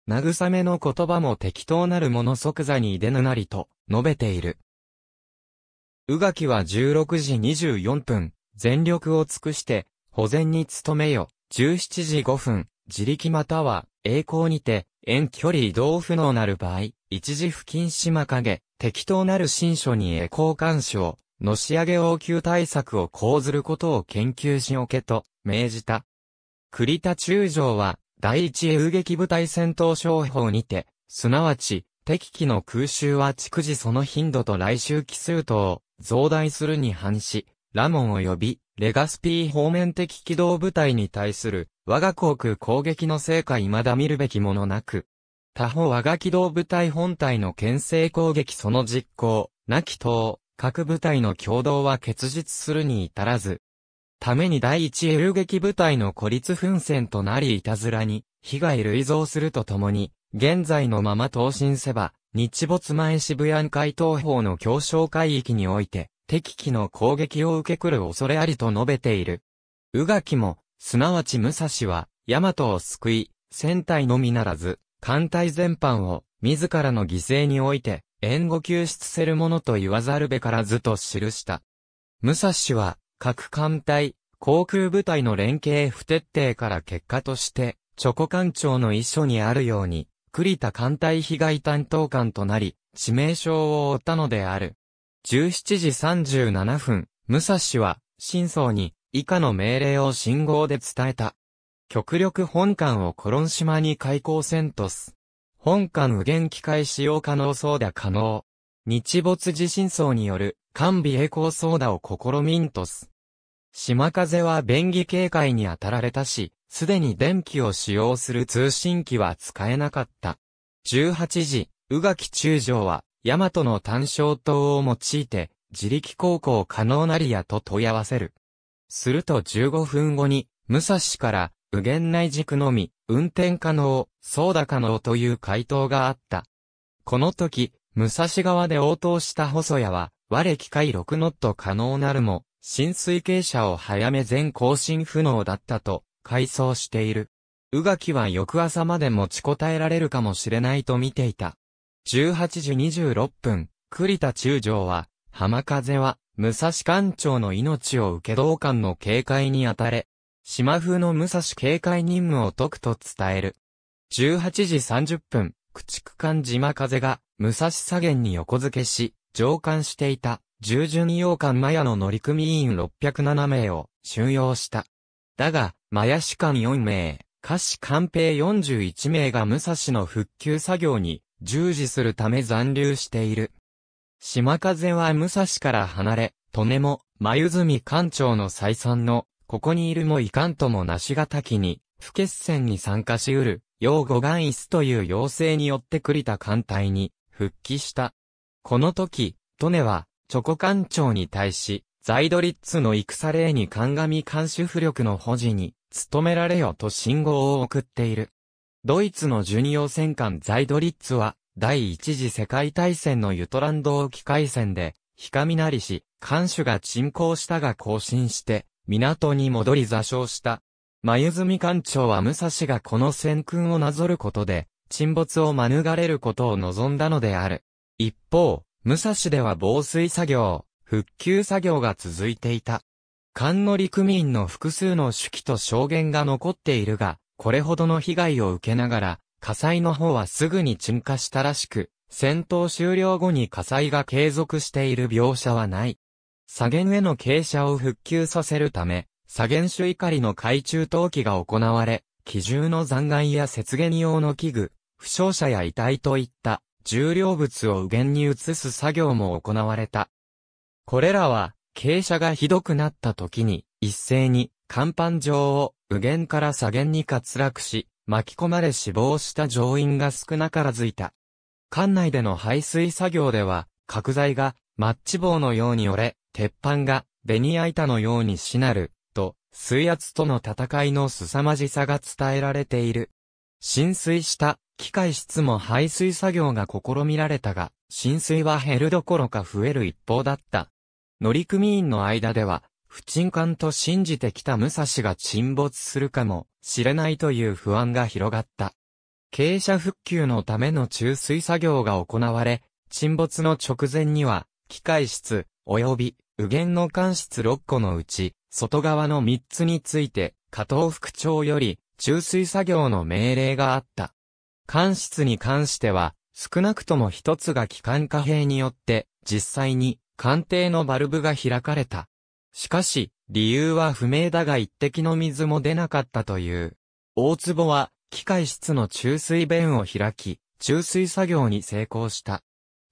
慰めの言葉も適当なるもの即座に出ぬなりと、述べている。うがきは16時24分、全力を尽くして、保全に努めよ。17時5分、自力または、栄光にて、遠距離移動不能なる場合、一時付近島影、適当なる新書に栄光干渉、のし上げ応急対策を講ずることを研究しおけと、命じた。栗田中将は、第一遊撃部隊戦闘商法にて、すなわち、敵機の空襲は逐次その頻度と来襲奇数等を増大するに反し、ラモン及びレガスピー方面的機動部隊に対する我が航空攻撃の成果未だ見るべきものなく、他方我が機動部隊本体の牽制攻撃その実行、なき等、各部隊の共同は結実するに至らず、ために第一 L 撃部隊の孤立奮戦となりいたずらに、被害類増するとともに、現在のまま投進せば、日没前渋谷海東方の協商海域において、敵機の攻撃を受けくる恐れありと述べている。宇垣も、すなわち武蔵は、大和を救い、戦隊のみならず、艦隊全般を、自らの犠牲において、援護救出せるものと言わざるべからずと記した。武蔵は、各艦隊、航空部隊の連携不徹底から結果として、チョコ艦長の遺書にあるように、栗田艦隊被害担当官となり、致命傷を負ったのである。17時37分、武蔵は、真相に、以下の命令を信号で伝えた。極力本艦をコロン島に開港せんとす。本艦無限機械使用可能そうだ可能。日没地震層による、完備栄光そうだを試みんとす。島風は便宜警戒に当たられたし、すでに電気を使用する通信機は使えなかった。18時、宇垣中将は、ヤマトの単焦灯を用いて、自力航行可能なりやと問い合わせる。すると15分後に、武蔵から、無限内軸のみ、運転可能、操舵可能という回答があった。この時、武蔵側で応答した細谷は、我機械6ノット可能なるも、浸水傾斜を早め全更新不能だったと、回想している。宇垣は翌朝まで持ちこたえられるかもしれないと見ていた。18時26分、栗田中将は、浜風は、武蔵艦長の命を受け道館の警戒に当たれ、島風の武蔵警戒任務を解くと伝える。18時30分、駆逐艦島風が、武蔵左舷に横付けし、上艦していた、従順洋艦マヤの乗組員607名を収容した。だが、マヤ士官4名、下士官兵41名が武蔵の復旧作業に従事するため残留している。島風は武蔵から離れ、利根も、眉積艦長の再三の、ここにいるもいかんともなしがたきに、不決戦に参加しうる、要護願子という要請によって栗田艦隊に、復帰した。この時、利根は、チョコ艦長に対し、ザイドリッツの戦例に鑑み監視浮力の保持に、努められよと信号を送っている。ドイツのジュニオ戦艦ザイドリッツは、第一次世界大戦のユトランド沖海戦で、ひかみなりし、艦首が沈降したが更新して、港に戻り座礁した。眉積艦長は武蔵がこの戦訓をなぞることで、沈没を免れることを望んだのである。一方、武蔵では防水作業、復旧作業が続いていた。艦乗組員の複数の手記と証言が残っているが、これほどの被害を受けながら、火災の方はすぐに沈下したらしく、戦闘終了後に火災が継続している描写はない。左舷への傾斜を復旧させるため、左舷種怒りの海中投機が行われ、機銃の残骸や雪原用の器具、負傷者や遺体といった重量物を右舷に移す作業も行われた。これらは、傾斜がひどくなった時に、一斉に甲板上を右舷から左舷に滑落し、巻き込まれ死亡した乗員が少なからずいた。艦内での排水作業では、角材がマッチ棒のように折れ、鉄板がベニヤ板のようにしなる、と、水圧との戦いの凄まじさが伝えられている。浸水した機械室も排水作業が試みられたが、浸水は減るどころか増える一方だった。乗組員の間では、不沈艦と信じてきた武蔵が沈没するかもしれないという不安が広がった。傾斜復旧のための注水作業が行われ、沈没の直前には、機械室、及び、右舷の艦室6個のうち、外側の3つについて、加藤副長より、注水作業の命令があった。艦室に関しては、少なくとも1つが機関貨幣によって、実際に、艦艇のバルブが開かれた。しかし、理由は不明だが一滴の水も出なかったという。大坪は、機械室の注水弁を開き、注水作業に成功した。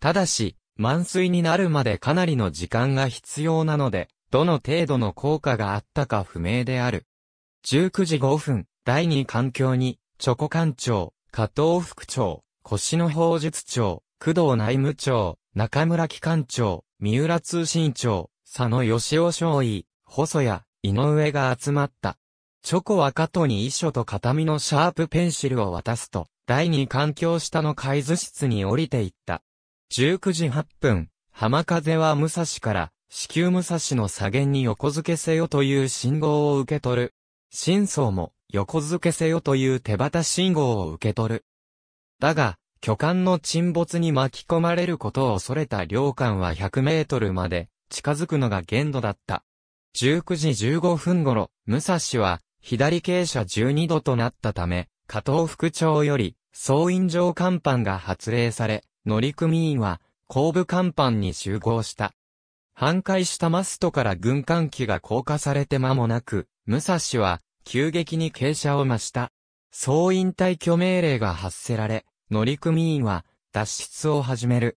ただし、満水になるまでかなりの時間が必要なので、どの程度の効果があったか不明である。19時5分、第2環境に、チョコ館長、加藤副長、腰の法術長、工藤内務長、中村機関長、三浦通信長、佐野義雄少尉、細谷、井上が集まった。チョコは加藤に遺書と形見のシャープペンシルを渡すと、第二環境下の海図室に降りていった。19時8分、浜風は武蔵から、至急武蔵の左舷に横付けせよという信号を受け取る。真相も、横付けせよという手旗信号を受け取る。だが、巨漢の沈没に巻き込まれることを恐れた両艦は100メートルまで近づくのが限度だった。19時15分頃、武蔵は、左傾斜12度となったため、加藤副長より、総員上甲板が発令され、乗組員は、後部甲板に集合した。半壊したマストから軍艦機が降下されて間もなく、武蔵は、急激に傾斜を増した。総員退去命令が発せられ、乗組員は、脱出を始める。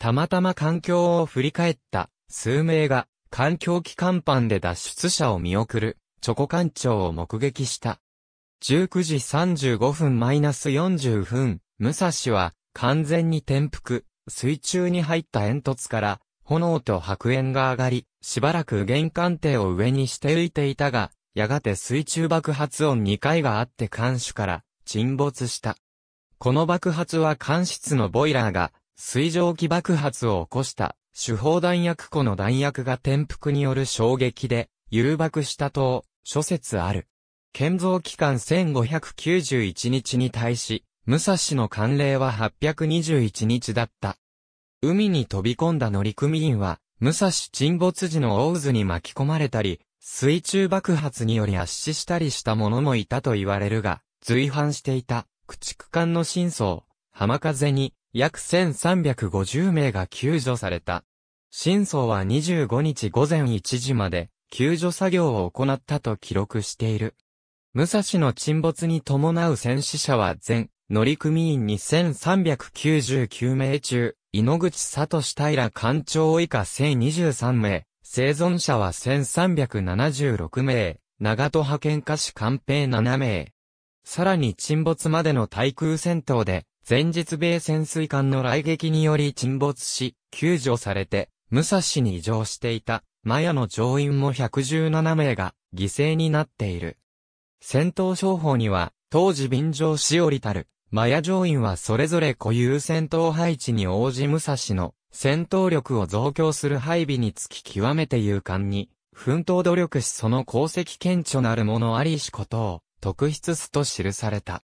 たまたま環境を振り返った数名が環境機関班で脱出者を見送る、チョコ艦長を目撃した。19時35分マイナス -40 分、武蔵は完全に転覆、水中に入った煙突から炎と白煙が上がり、しばらく玄関艇を上にして浮いていたが、やがて水中爆発音2回があって艦首から沈没した。この爆発は艦室のボイラーが水蒸気爆発を起こした手法弾薬庫の弾薬が転覆による衝撃で、誘爆したと、諸説ある。建造期間1591日に対し、武蔵の慣例は821日だった。海に飛び込んだ乗組員は、武蔵沈没時の大渦に巻き込まれたり、水中爆発により圧死したりした者もいたと言われるが、随伴していた、駆逐艦の真相、浜風に、約1350名が救助された。真相は25日午前1時まで救助作業を行ったと記録している。武蔵の沈没に伴う戦死者は全乗組員2399名中、井ノ口聡平艦長以下1023名、生存者は1376名、長戸派遣下士官兵7名。さらに沈没までの対空戦闘で、前日米潜水艦の来撃により沈没し、救助されて、武蔵に移乗していた、マヤの乗員も117名が犠牲になっている。戦闘商法には、当時便乗しおりたる、マヤ乗員はそれぞれ固有戦闘配置に応じ武蔵の戦闘力を増強する配備につき極めて勇敢に、奮闘努力しその功績顕著なるものありしことを、特筆すと記された。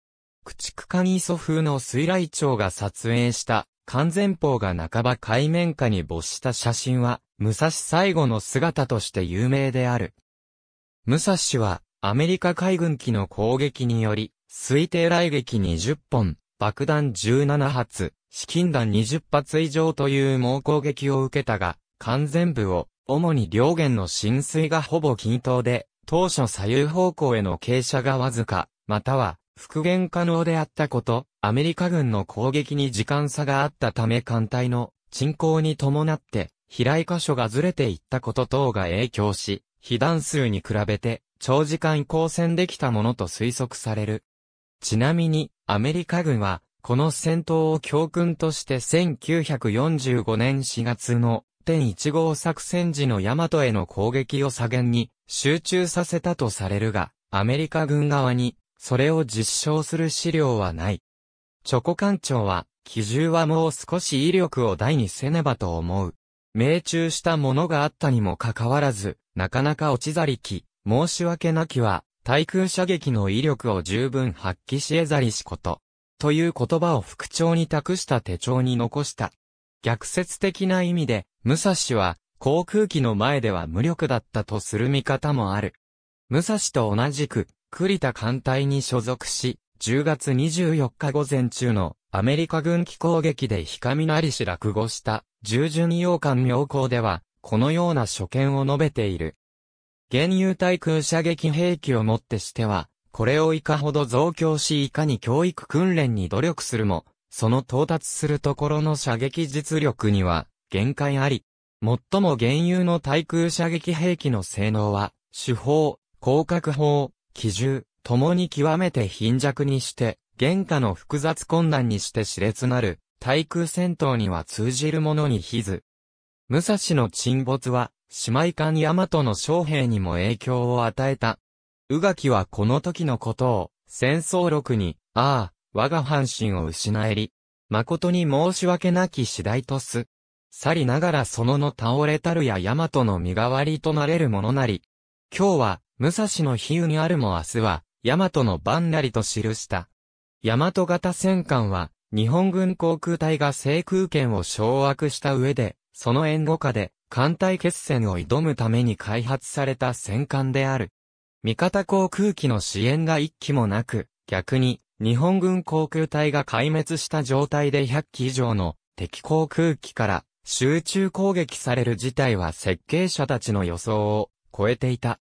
駆逐艦磯風の水雷町が撮影した完全砲が半ば海面下に没した写真は、武蔵最後の姿として有名である。武蔵は、アメリカ海軍機の攻撃により、推定雷撃20本、爆弾17発、資金弾20発以上という猛攻撃を受けたが、完全部を、主に両舷の浸水がほぼ均等で、当初左右方向への傾斜がわずか、または復元可能であったこと、アメリカ軍の攻撃に時間差があったため艦隊の沈降に伴って、飛来箇所がずれていったこと等が影響し、被弾数に比べて長時間交戦できたものと推測される。ちなみに、アメリカ軍は、この戦闘を教訓として1945年4月の点1号作戦時のヤマトへの攻撃を左舷に集中させたとされるが、アメリカ軍側にそれを実証する資料はない。チョコ艦長は、機銃はもう少し威力を大にせねばと思う。命中したものがあったにもかかわらず、なかなか落ちざりき、申し訳なきは、対空射撃の威力を十分発揮しえざりしこと。という言葉を副長に託した手帳に残した。逆説的な意味で、武蔵は、航空機の前では無力だったとする見方もある。武蔵と同じく、栗田艦隊に所属し、10月24日午前中のアメリカ軍機攻撃でひ上なりし落語した従順洋館妙高では、このような所見を述べている。原油対空射撃兵器をもってしては、これをいかほど増強しいかに教育訓練に努力するも、その到達するところの射撃実力には限界あり、最も原油の対空射撃兵器の性能は、手法、広角砲、機銃、共に極めて貧弱にして、原価の複雑困難にして熾烈なる、対空戦闘には通じるものにひず。武蔵の沈没は、姉妹艦大和の将兵にも影響を与えた。宇垣はこの時のことを、戦争録に、ああ、我が半身を失えり、誠に申し訳なき次第とす。去りながらそのの倒れたるや大和の身代わりとなれるものなり。今日は、武蔵の比喩にあるも明日は、大和の番なりと記した。大和型戦艦は、日本軍航空隊が制空権を掌握した上で、その援護下で、艦隊決戦を挑むために開発された戦艦である。味方航空機の支援が一機もなく、逆に、日本軍航空隊が壊滅した状態で100機以上の敵航空機から集中攻撃される事態は設計者たちの予想を超えていた。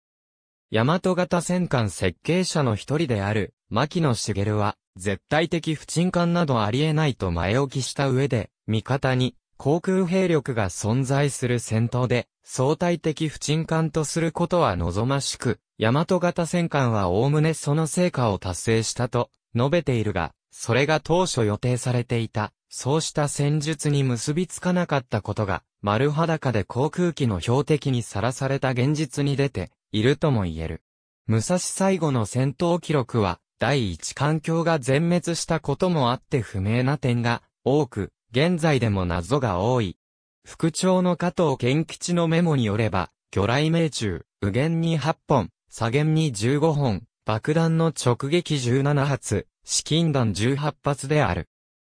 大和型戦艦設計者の一人である、牧野茂は、絶対的不沈艦などありえないと前置きした上で、味方に、航空兵力が存在する戦闘で、相対的不沈艦とすることは望ましく、大和型戦艦は概ねその成果を達成したと、述べているが、それが当初予定されていた、そうした戦術に結びつかなかったことが、丸裸で航空機の標的にさらされた現実に出て、いるとも言える。武蔵最後の戦闘記録は、第一環境が全滅したこともあって不明な点が多く、現在でも謎が多い。副長の加藤健吉のメモによれば、魚雷命中、右舷に8本、左舷に15本、爆弾の直撃17発、資金弾18発である。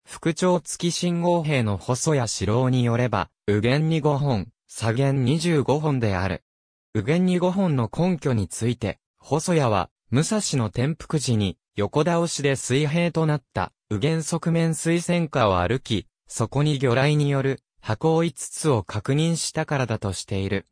副長付き信号兵の細谷四郎によれば、右舷に5本、左舷25本である。右舷に5本の根拠について、細谷は、武蔵の転覆時に、横倒しで水平となった、右舷側面水線下を歩き、そこに魚雷による、箱を5つを確認したからだとしている。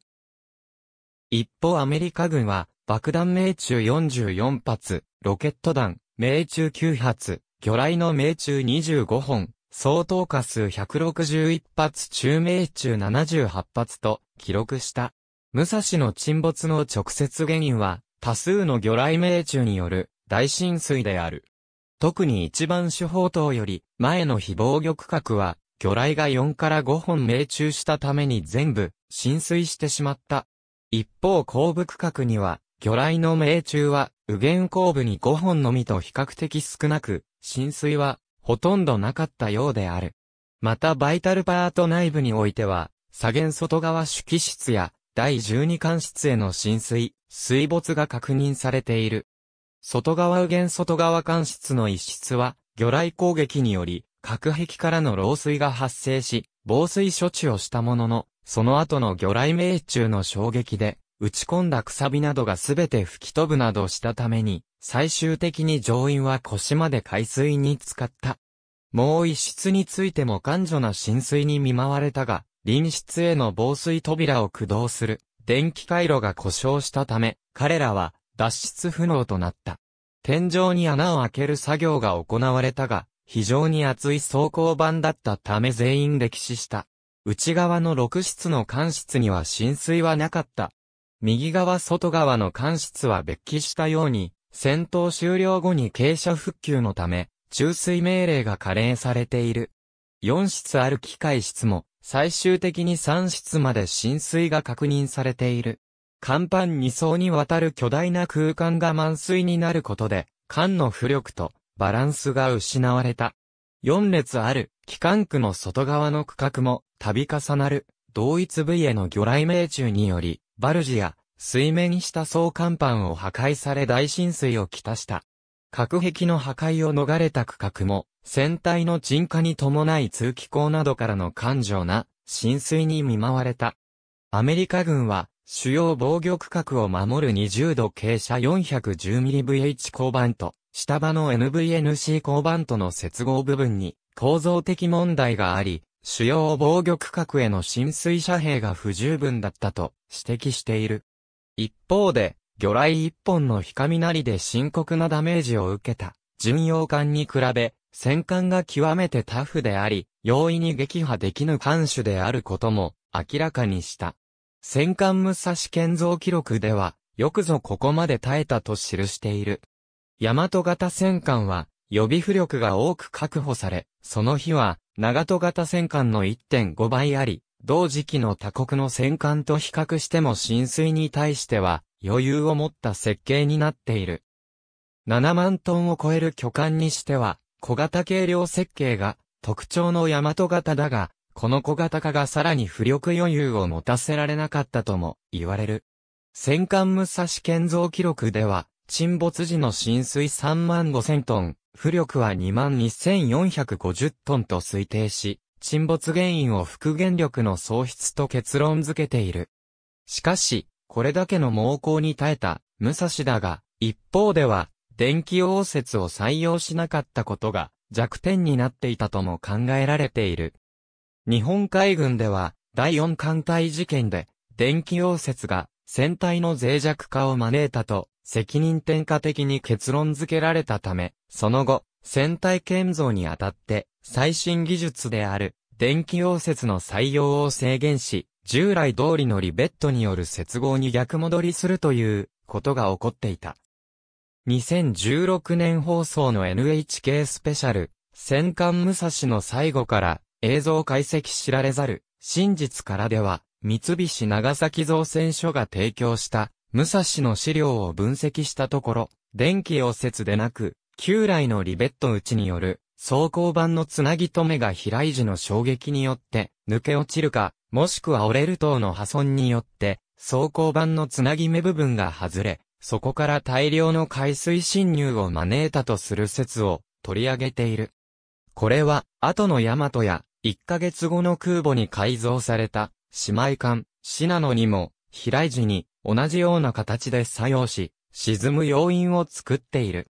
一方アメリカ軍は、爆弾命中44発、ロケット弾、命中9発、魚雷の命中25本、総当下数161発中命中78発と記録した。武蔵の沈没の直接原因は、多数の魚雷命中による大浸水である。特に一番主砲塔より前の非防御区画は、魚雷が4から5本命中したために全部浸水してしまった。一方後部区画には、魚雷の命中は、右舷後部に5本のみと比較的少なく、浸水はほとんどなかったようである。またバイタルパート内部においては、左舷外側主機室や第12間室への浸水、水没が確認されている。外側右舷外側間室の一室は、魚雷攻撃により、隔壁からの漏水が発生し、防水処置をしたものの、その後の魚雷命中の衝撃で、打ち込んだくさびなどがすべて吹き飛ぶなどしたために、最終的に乗員は腰まで海水に浸かった。もう一室についても感情な浸水に見舞われたが、隣室への防水扉を駆動する電気回路が故障したため、彼らは脱出不能となった。天井に穴を開ける作業が行われたが、非常に厚い装甲板だったため全員歴史した。内側の6室の間室には浸水はなかった。右側外側の間室は別記したように、戦闘終了後に傾斜復旧のため、注水命令が加令されている。4室ある機械室も、最終的に3室まで浸水が確認されている。甲板2層にわたる巨大な空間が満水になることで、艦の浮力とバランスが失われた。4列ある機関区の外側の区画も度重なる同一部位への魚雷命中により、バルジや水面下層甲板を破壊され大浸水をきたした。隔壁の破壊を逃れた区画も、船体の沈下に伴い通気口などからの感情な浸水に見舞われた。アメリカ軍は、主要防御区画を守る20度傾斜 410mmVH 交番と、下場の NVNC 交番との接合部分に構造的問題があり、主要防御区画への浸水遮蔽が不十分だったと指摘している。一方で、魚雷一本のな雷で深刻なダメージを受けた、巡洋艦に比べ、戦艦が極めてタフであり、容易に撃破できぬ艦種であることも明らかにした。戦艦武蔵建造記録では、よくぞここまで耐えたと記している。大和型戦艦は予備浮力が多く確保され、その日は長戸型戦艦の1.5倍あり、同時期の他国の戦艦と比較しても浸水に対しては余裕を持った設計になっている。7万トンを超える巨艦にしては、小型軽量設計が特徴の大和型だが、この小型化がさらに浮力余裕を持たせられなかったとも言われる。戦艦武蔵建造記録では、沈没時の浸水3万5000トン、浮力は2万2450トンと推定し、沈没原因を復元力の喪失と結論付けている。しかし、これだけの猛攻に耐えた、武蔵だが、一方では、電気応接を採用しなかったことが弱点になっていたとも考えられている。日本海軍では、第四艦隊事件で、電気応接が船体の脆弱化を招いたと、責任転嫁的に結論付けられたため、その後、船体建造にあたって、最新技術である、電気応接の採用を制限し、従来通りのリベットによる接合に逆戻りするということが起こっていた。2016年放送の NHK スペシャル、戦艦武蔵の最後から映像解析知られざる、真実からでは、三菱長崎造船所が提供した武蔵の資料を分析したところ、電気溶接でなく、旧来のリベット打ちによる装甲板のつなぎ止めが飛来時の衝撃によって抜け落ちるか、もしくは折れる等の破損によって、装甲板のつなぎ目部分が外れ、そこから大量の海水侵入を招いたとする説を取り上げている。これは、後のヤマトや、1ヶ月後の空母に改造された、姉妹艦、シナノにも、飛来時に、同じような形で作用し、沈む要因を作っている。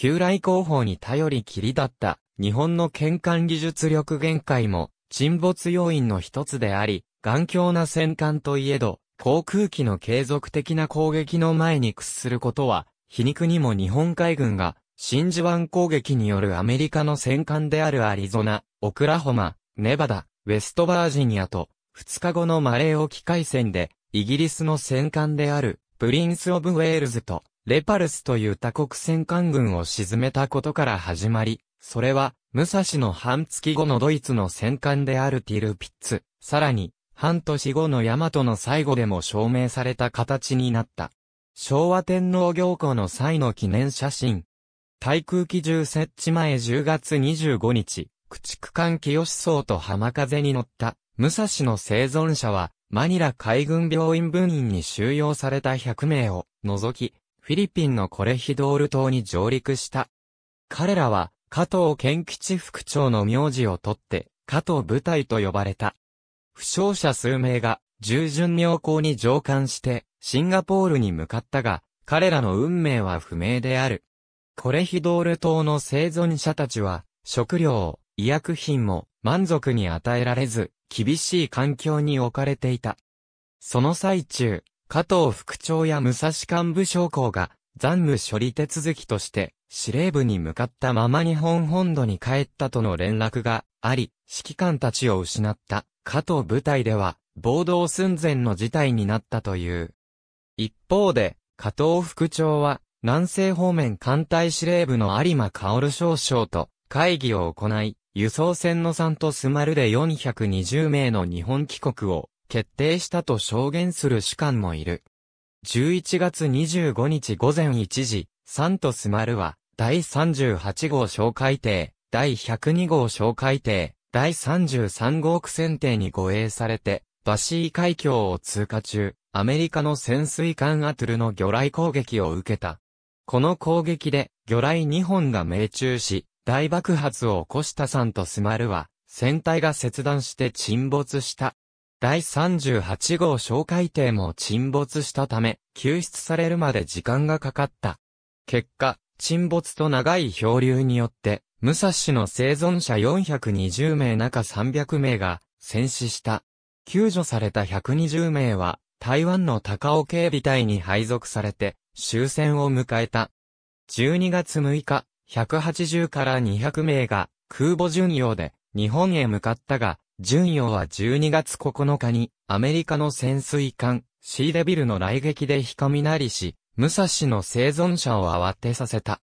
旧来工法に頼りきりだった日本の県艦技術力限界も沈没要因の一つであり、頑強な戦艦といえど、航空機の継続的な攻撃の前に屈することは、皮肉にも日本海軍が真珠湾攻撃によるアメリカの戦艦であるアリゾナ、オクラホマ、ネバダ、ウェストバージニアと、2日後のマレー沖海戦で、イギリスの戦艦である、プリンス・オブ・ウェールズと、レパルスという多国戦艦軍を沈めたことから始まり、それは、武蔵の半月後のドイツの戦艦であるティルピッツ、さらに、半年後のヤマトの最後でも証明された形になった。昭和天皇行行の際の記念写真。対空機銃設置前10月25日、駆逐艦清層と浜風に乗った、武蔵の生存者は、マニラ海軍病院分院に収容された100名を除き、フィリピンのコレヒドール島に上陸した。彼らは、加藤健吉副長の名字を取って、加藤部隊と呼ばれた。負傷者数名が、従順妙高に上官して、シンガポールに向かったが、彼らの運命は不明である。コレヒドール島の生存者たちは、食料、医薬品も満足に与えられず、厳しい環境に置かれていた。その最中、加藤副長や武蔵幹部将校が、残務処理手続きとして、司令部に向かったまま日本本土に帰ったとの連絡があり、指揮官たちを失った加藤部隊では、暴動寸前の事態になったという。一方で、加藤副長は、南西方面艦隊司令部の有馬薫少将と会議を行い、輸送船の3とスマルで420名の日本帰国を決定したと証言する士官もいる。11月25日午前1時、サントスマルは、第38号小海艇、第102号小海艇、第33号区船艇に護衛されて、バシー海峡を通過中、アメリカの潜水艦アトゥルの魚雷攻撃を受けた。この攻撃で、魚雷2本が命中し、大爆発を起こしたサントスマルは、船体が切断して沈没した。第38号小海艇も沈没したため、救出されるまで時間がかかった。結果、沈没と長い漂流によって、武蔵の生存者420名中300名が戦死した。救助された120名は、台湾の高尾警備隊に配属されて、終戦を迎えた。12月6日、180から200名が空母巡洋で日本へ向かったが、純洋は12月9日にアメリカの潜水艦シーデビルの来撃でひかみなりし、武蔵の生存者を慌てさせた。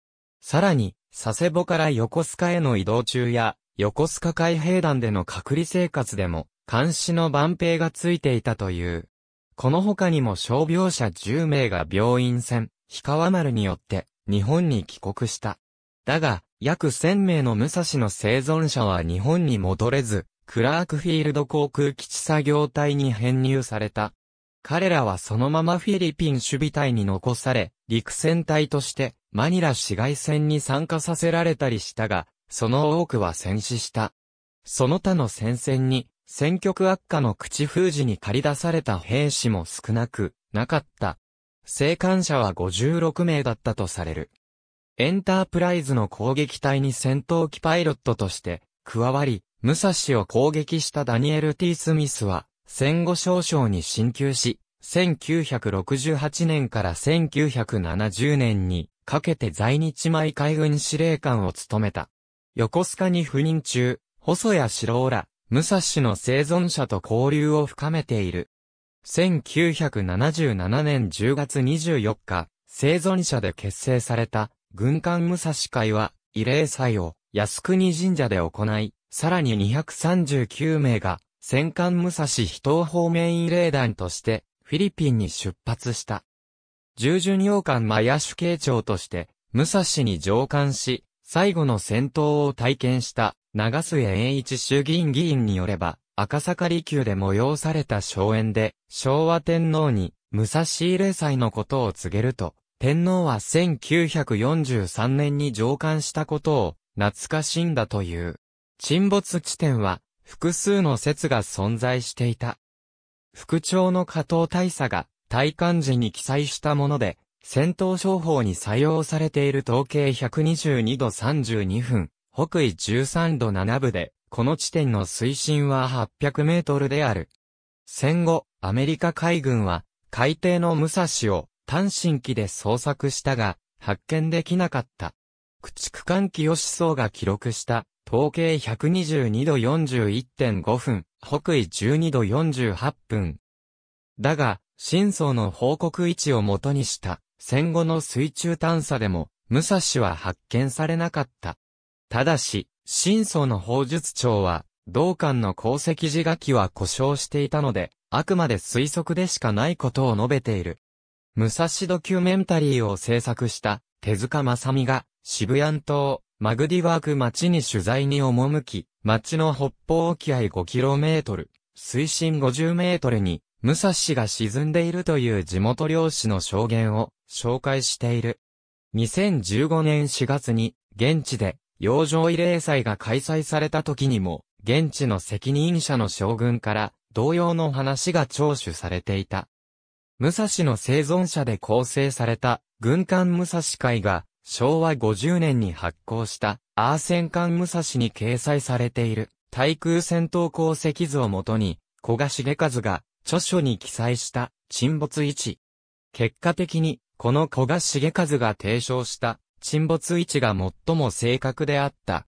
さらに、佐世保から横須賀への移動中や、横須賀海兵団での隔離生活でも、監視の万兵がついていたという。この他にも傷病者10名が病院船、氷川丸によって、日本に帰国した。だが、約1000名の武蔵の生存者は日本に戻れず、クラークフィールド航空基地作業隊に編入された。彼らはそのままフィリピン守備隊に残され、陸戦隊としてマニラ市街戦に参加させられたりしたが、その多くは戦死した。その他の戦線に、戦局悪化の口封じに駆り出された兵士も少なく、なかった。生還者は56名だったとされる。エンタープライズの攻撃隊に戦闘機パイロットとして、加わり、武蔵を攻撃したダニエル・ T・ スミスは、戦後少々に進級し、1968年から1970年にかけて在日米海軍司令官を務めた。横須賀に赴任中、細谷四郎ら、武蔵の生存者と交流を深めている。1977年10月24日、生存者で結成された軍艦武蔵会は、慰霊祭を靖国神社で行い、さらに239名が、戦艦武蔵人東方面異霊団として、フィリピンに出発した。従順洋艦マヤ主警長として、武蔵に上艦し、最後の戦闘を体験した長末栄一衆議院議員によれば、赤坂離宮で催された荘園で、昭和天皇に武蔵慰霊祭のことを告げると、天皇は1943年に上官したことを懐かしんだという。沈没地点は複数の説が存在していた。副長の加藤大佐が体感時に記載したもので、戦闘商法に採用されている統計122度32分、北緯13度7分で、この地点の水深は800メートルである。戦後、アメリカ海軍は、海底の武蔵を単身機で捜索したが、発見できなかった。駆逐艦清思想が記録した東経122度41.5分、北緯12度48分。だが、真相の報告位置をもとにした戦後の水中探査でも、武蔵は発見されなかった。ただし、真相の砲術長は、同館の鉱石自画機は故障していたので、あくまで推測でしかないことを述べている。武蔵ドキュメンタリーを制作した手塚正美が渋谷島マグディワーク町に取材に赴き、町の北方沖合 5km、水深 50m に、武蔵が沈んでいるという地元漁師の証言を紹介している。2015年4月に、現地で、洋上慰霊祭が開催された時にも、現地の責任者の将軍から同様の話が聴取されていた。武蔵の生存者で構成された軍艦武蔵会が昭和50年に発行した、アーセンカン武蔵に掲載されている、対空戦闘功績図をもとに、古賀重和が、著書に記載した、沈没位置。結果的に、この古賀重和が提唱した、沈没位置が最も正確であった。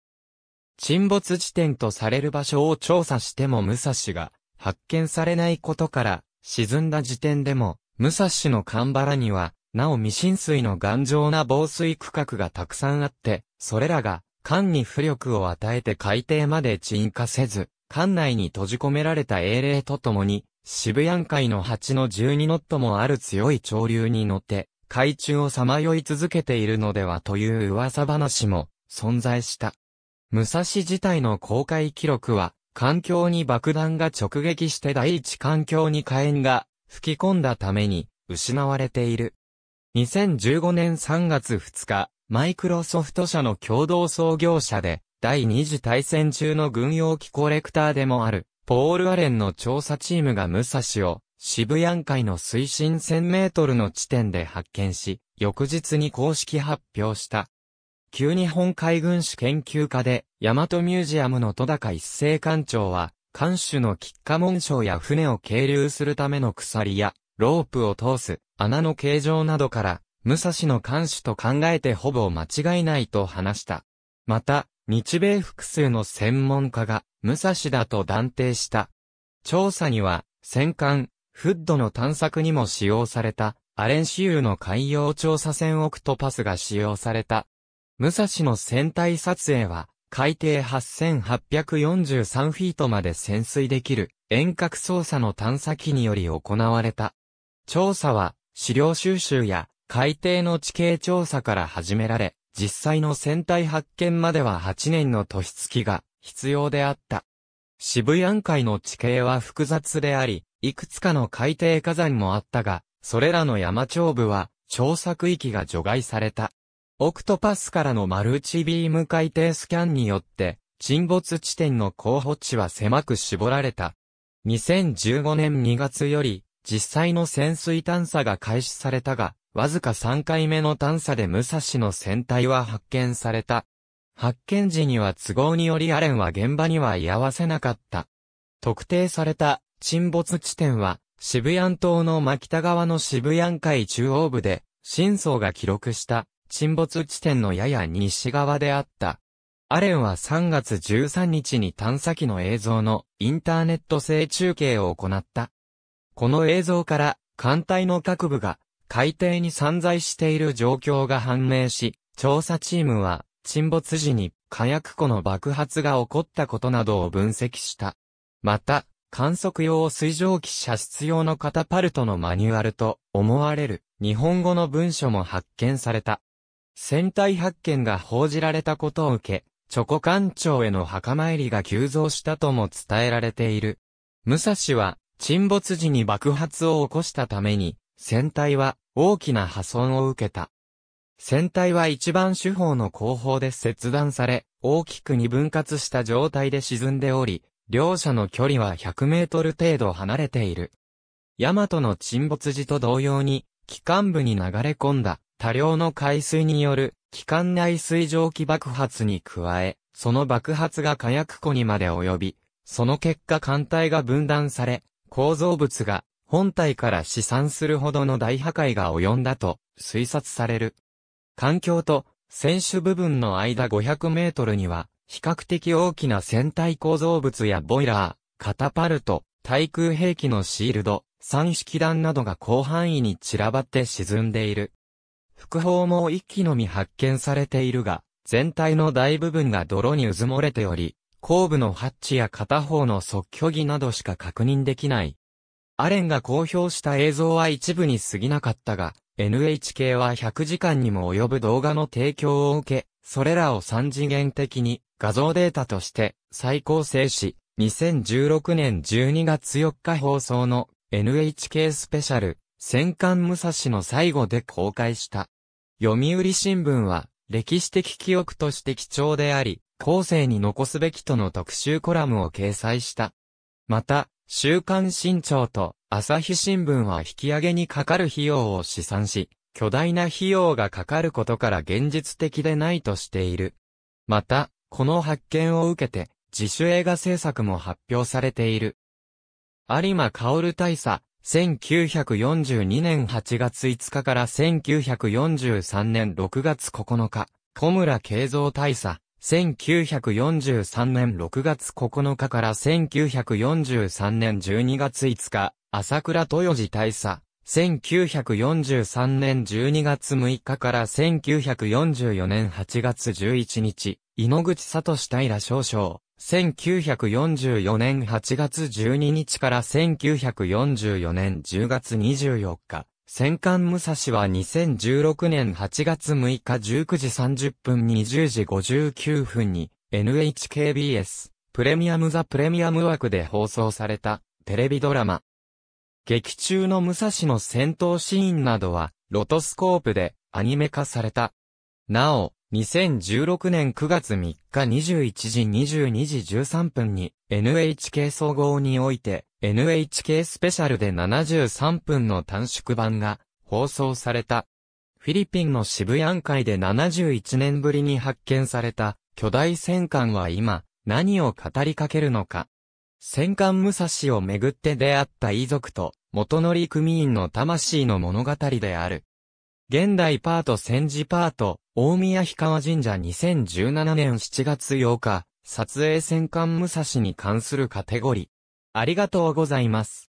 沈没地点とされる場所を調査しても武蔵が発見されないことから、沈んだ時点でも、武蔵のカ原にはなお未浸水の頑丈な防水区画がたくさんあって、それらが艦に浮力を与えて海底まで沈下せず、艦内に閉じ込められた英霊とともに、渋谷海の8の12ノットもある強い潮流に乗って、海中をさまよい続けているのではという噂話も存在した。武蔵自体の公開記録は、環境に爆弾が直撃して第一環境に火炎が吹き込んだために失われている。2015年3月2日、マイクロソフト社の共同創業者で、第二次大戦中の軍用機コレクターでもある、ポール・アレンの調査チームが武蔵を、渋谷海の水深1000メートルの地点で発見し、翌日に公式発表した。旧日本海軍史研究家で、大和ミュージアムの戸高一斉館長は、艦首の喫下紋章や船を係留するための鎖や、ロープを通す、穴の形状などから、武蔵の監視と考えてほぼ間違いないと話した。また、日米複数の専門家が、武蔵だと断定した。調査には、戦艦、フッドの探索にも使用された、アレンシウの海洋調査船オクトパスが使用された。武蔵の船体撮影は、海底8843フィートまで潜水できる遠隔操作の探査機により行われた。調査は、資料収集や海底の地形調査から始められ、実際の船体発見までは8年の年月が必要であった。渋谷海の地形は複雑であり、いくつかの海底火山もあったが、それらの山頂部は調査区域が除外された。オクトパスからのマルチビーム海底スキャンによって、沈没地点の候補地は狭く絞られた。2015年2月より、実際の潜水探査が開始されたが、わずか3回目の探査で武蔵の船体は発見された。発見時には都合によりアレンは現場には居合わせなかった。特定された沈没地点は渋谷島の牧田側の渋谷海中央部で、真相が記録した沈没地点のやや西側であった。アレンは3月13日に探査機の映像のインターネット性中継を行った。この映像から、艦隊の各部が、海底に散在している状況が判明し、調査チームは、沈没時に火薬庫の爆発が起こったことなどを分析した。また、観測用水蒸気射出用のカタパルトのマニュアルと思われる日本語の文書も発見された。船体発見が報じられたことを受け、チョコ艦長への墓参りが急増したとも伝えられている。武蔵は沈没時に爆発を起こしたために、船体は大きな破損を受けた。船体は一番手法の後方で切断され、大きく二分割した状態で沈んでおり、両者の距離は100メートル程度離れている。ヤマトの沈没時と同様に、機関部に流れ込んだ多量の海水による機関内水蒸気爆発に加え、その爆発が火薬庫にまで及び、その結果艦隊が分断され、構造物が本体から試算するほどの大破壊が及んだと推察される。環境と船首部分の間500メートルには比較的大きな船体構造物やボイラー、カタパルト、対空兵器のシールド、三式弾などが広範囲に散らばって沈んでいる。複砲も一機のみ発見されているが、全体の大部分が泥に渦漏もれており、後部のハッチや片方の側距儀などしか確認できない。アレンが公表した映像は一部に過ぎなかったが、NHK は100時間にも及ぶ動画の提供を受け、それらを3次元的に画像データとして再構成し、2016年12月4日放送の NHK スペシャル戦艦武蔵の最後で公開した。読売新聞は歴史的記憶として貴重であり、後世に残すべきとの特集コラムを掲載した。また、週刊新潮と朝日新聞は引き上げにかかる費用を試算し、巨大な費用がかかることから現実的でないとしている。また、この発見を受けて、自主映画制作も発表されている。有馬薫大佐、1942年8月5日から1943年6月9日、小村慶三大佐、1943年6月9日から1943年12月5日、朝倉豊寺大佐。1943年12月6日から1944年8月11日、井ノ口聡平少将。1944年8月12日から1944年10月24日、戦艦武蔵は2016年8月6日19時30分20時59分に NHKBS プレミアムザプレミアム枠で放送されたテレビドラマ。劇中の武蔵の戦闘シーンなどはロトスコープでアニメ化された。なお、2016年9月3日21時22時13分に NHK 総合において NHK スペシャルで73分の短縮版が放送された。フィリピンの渋谷海で71年ぶりに発見された巨大戦艦は今何を語りかけるのか。戦艦武蔵をめぐって出会った遺族と元乗組員の魂の物語である。現代パート戦時パート、大宮氷川神社2017年7月8日、撮影戦艦武蔵に関するカテゴリー。ありがとうございます。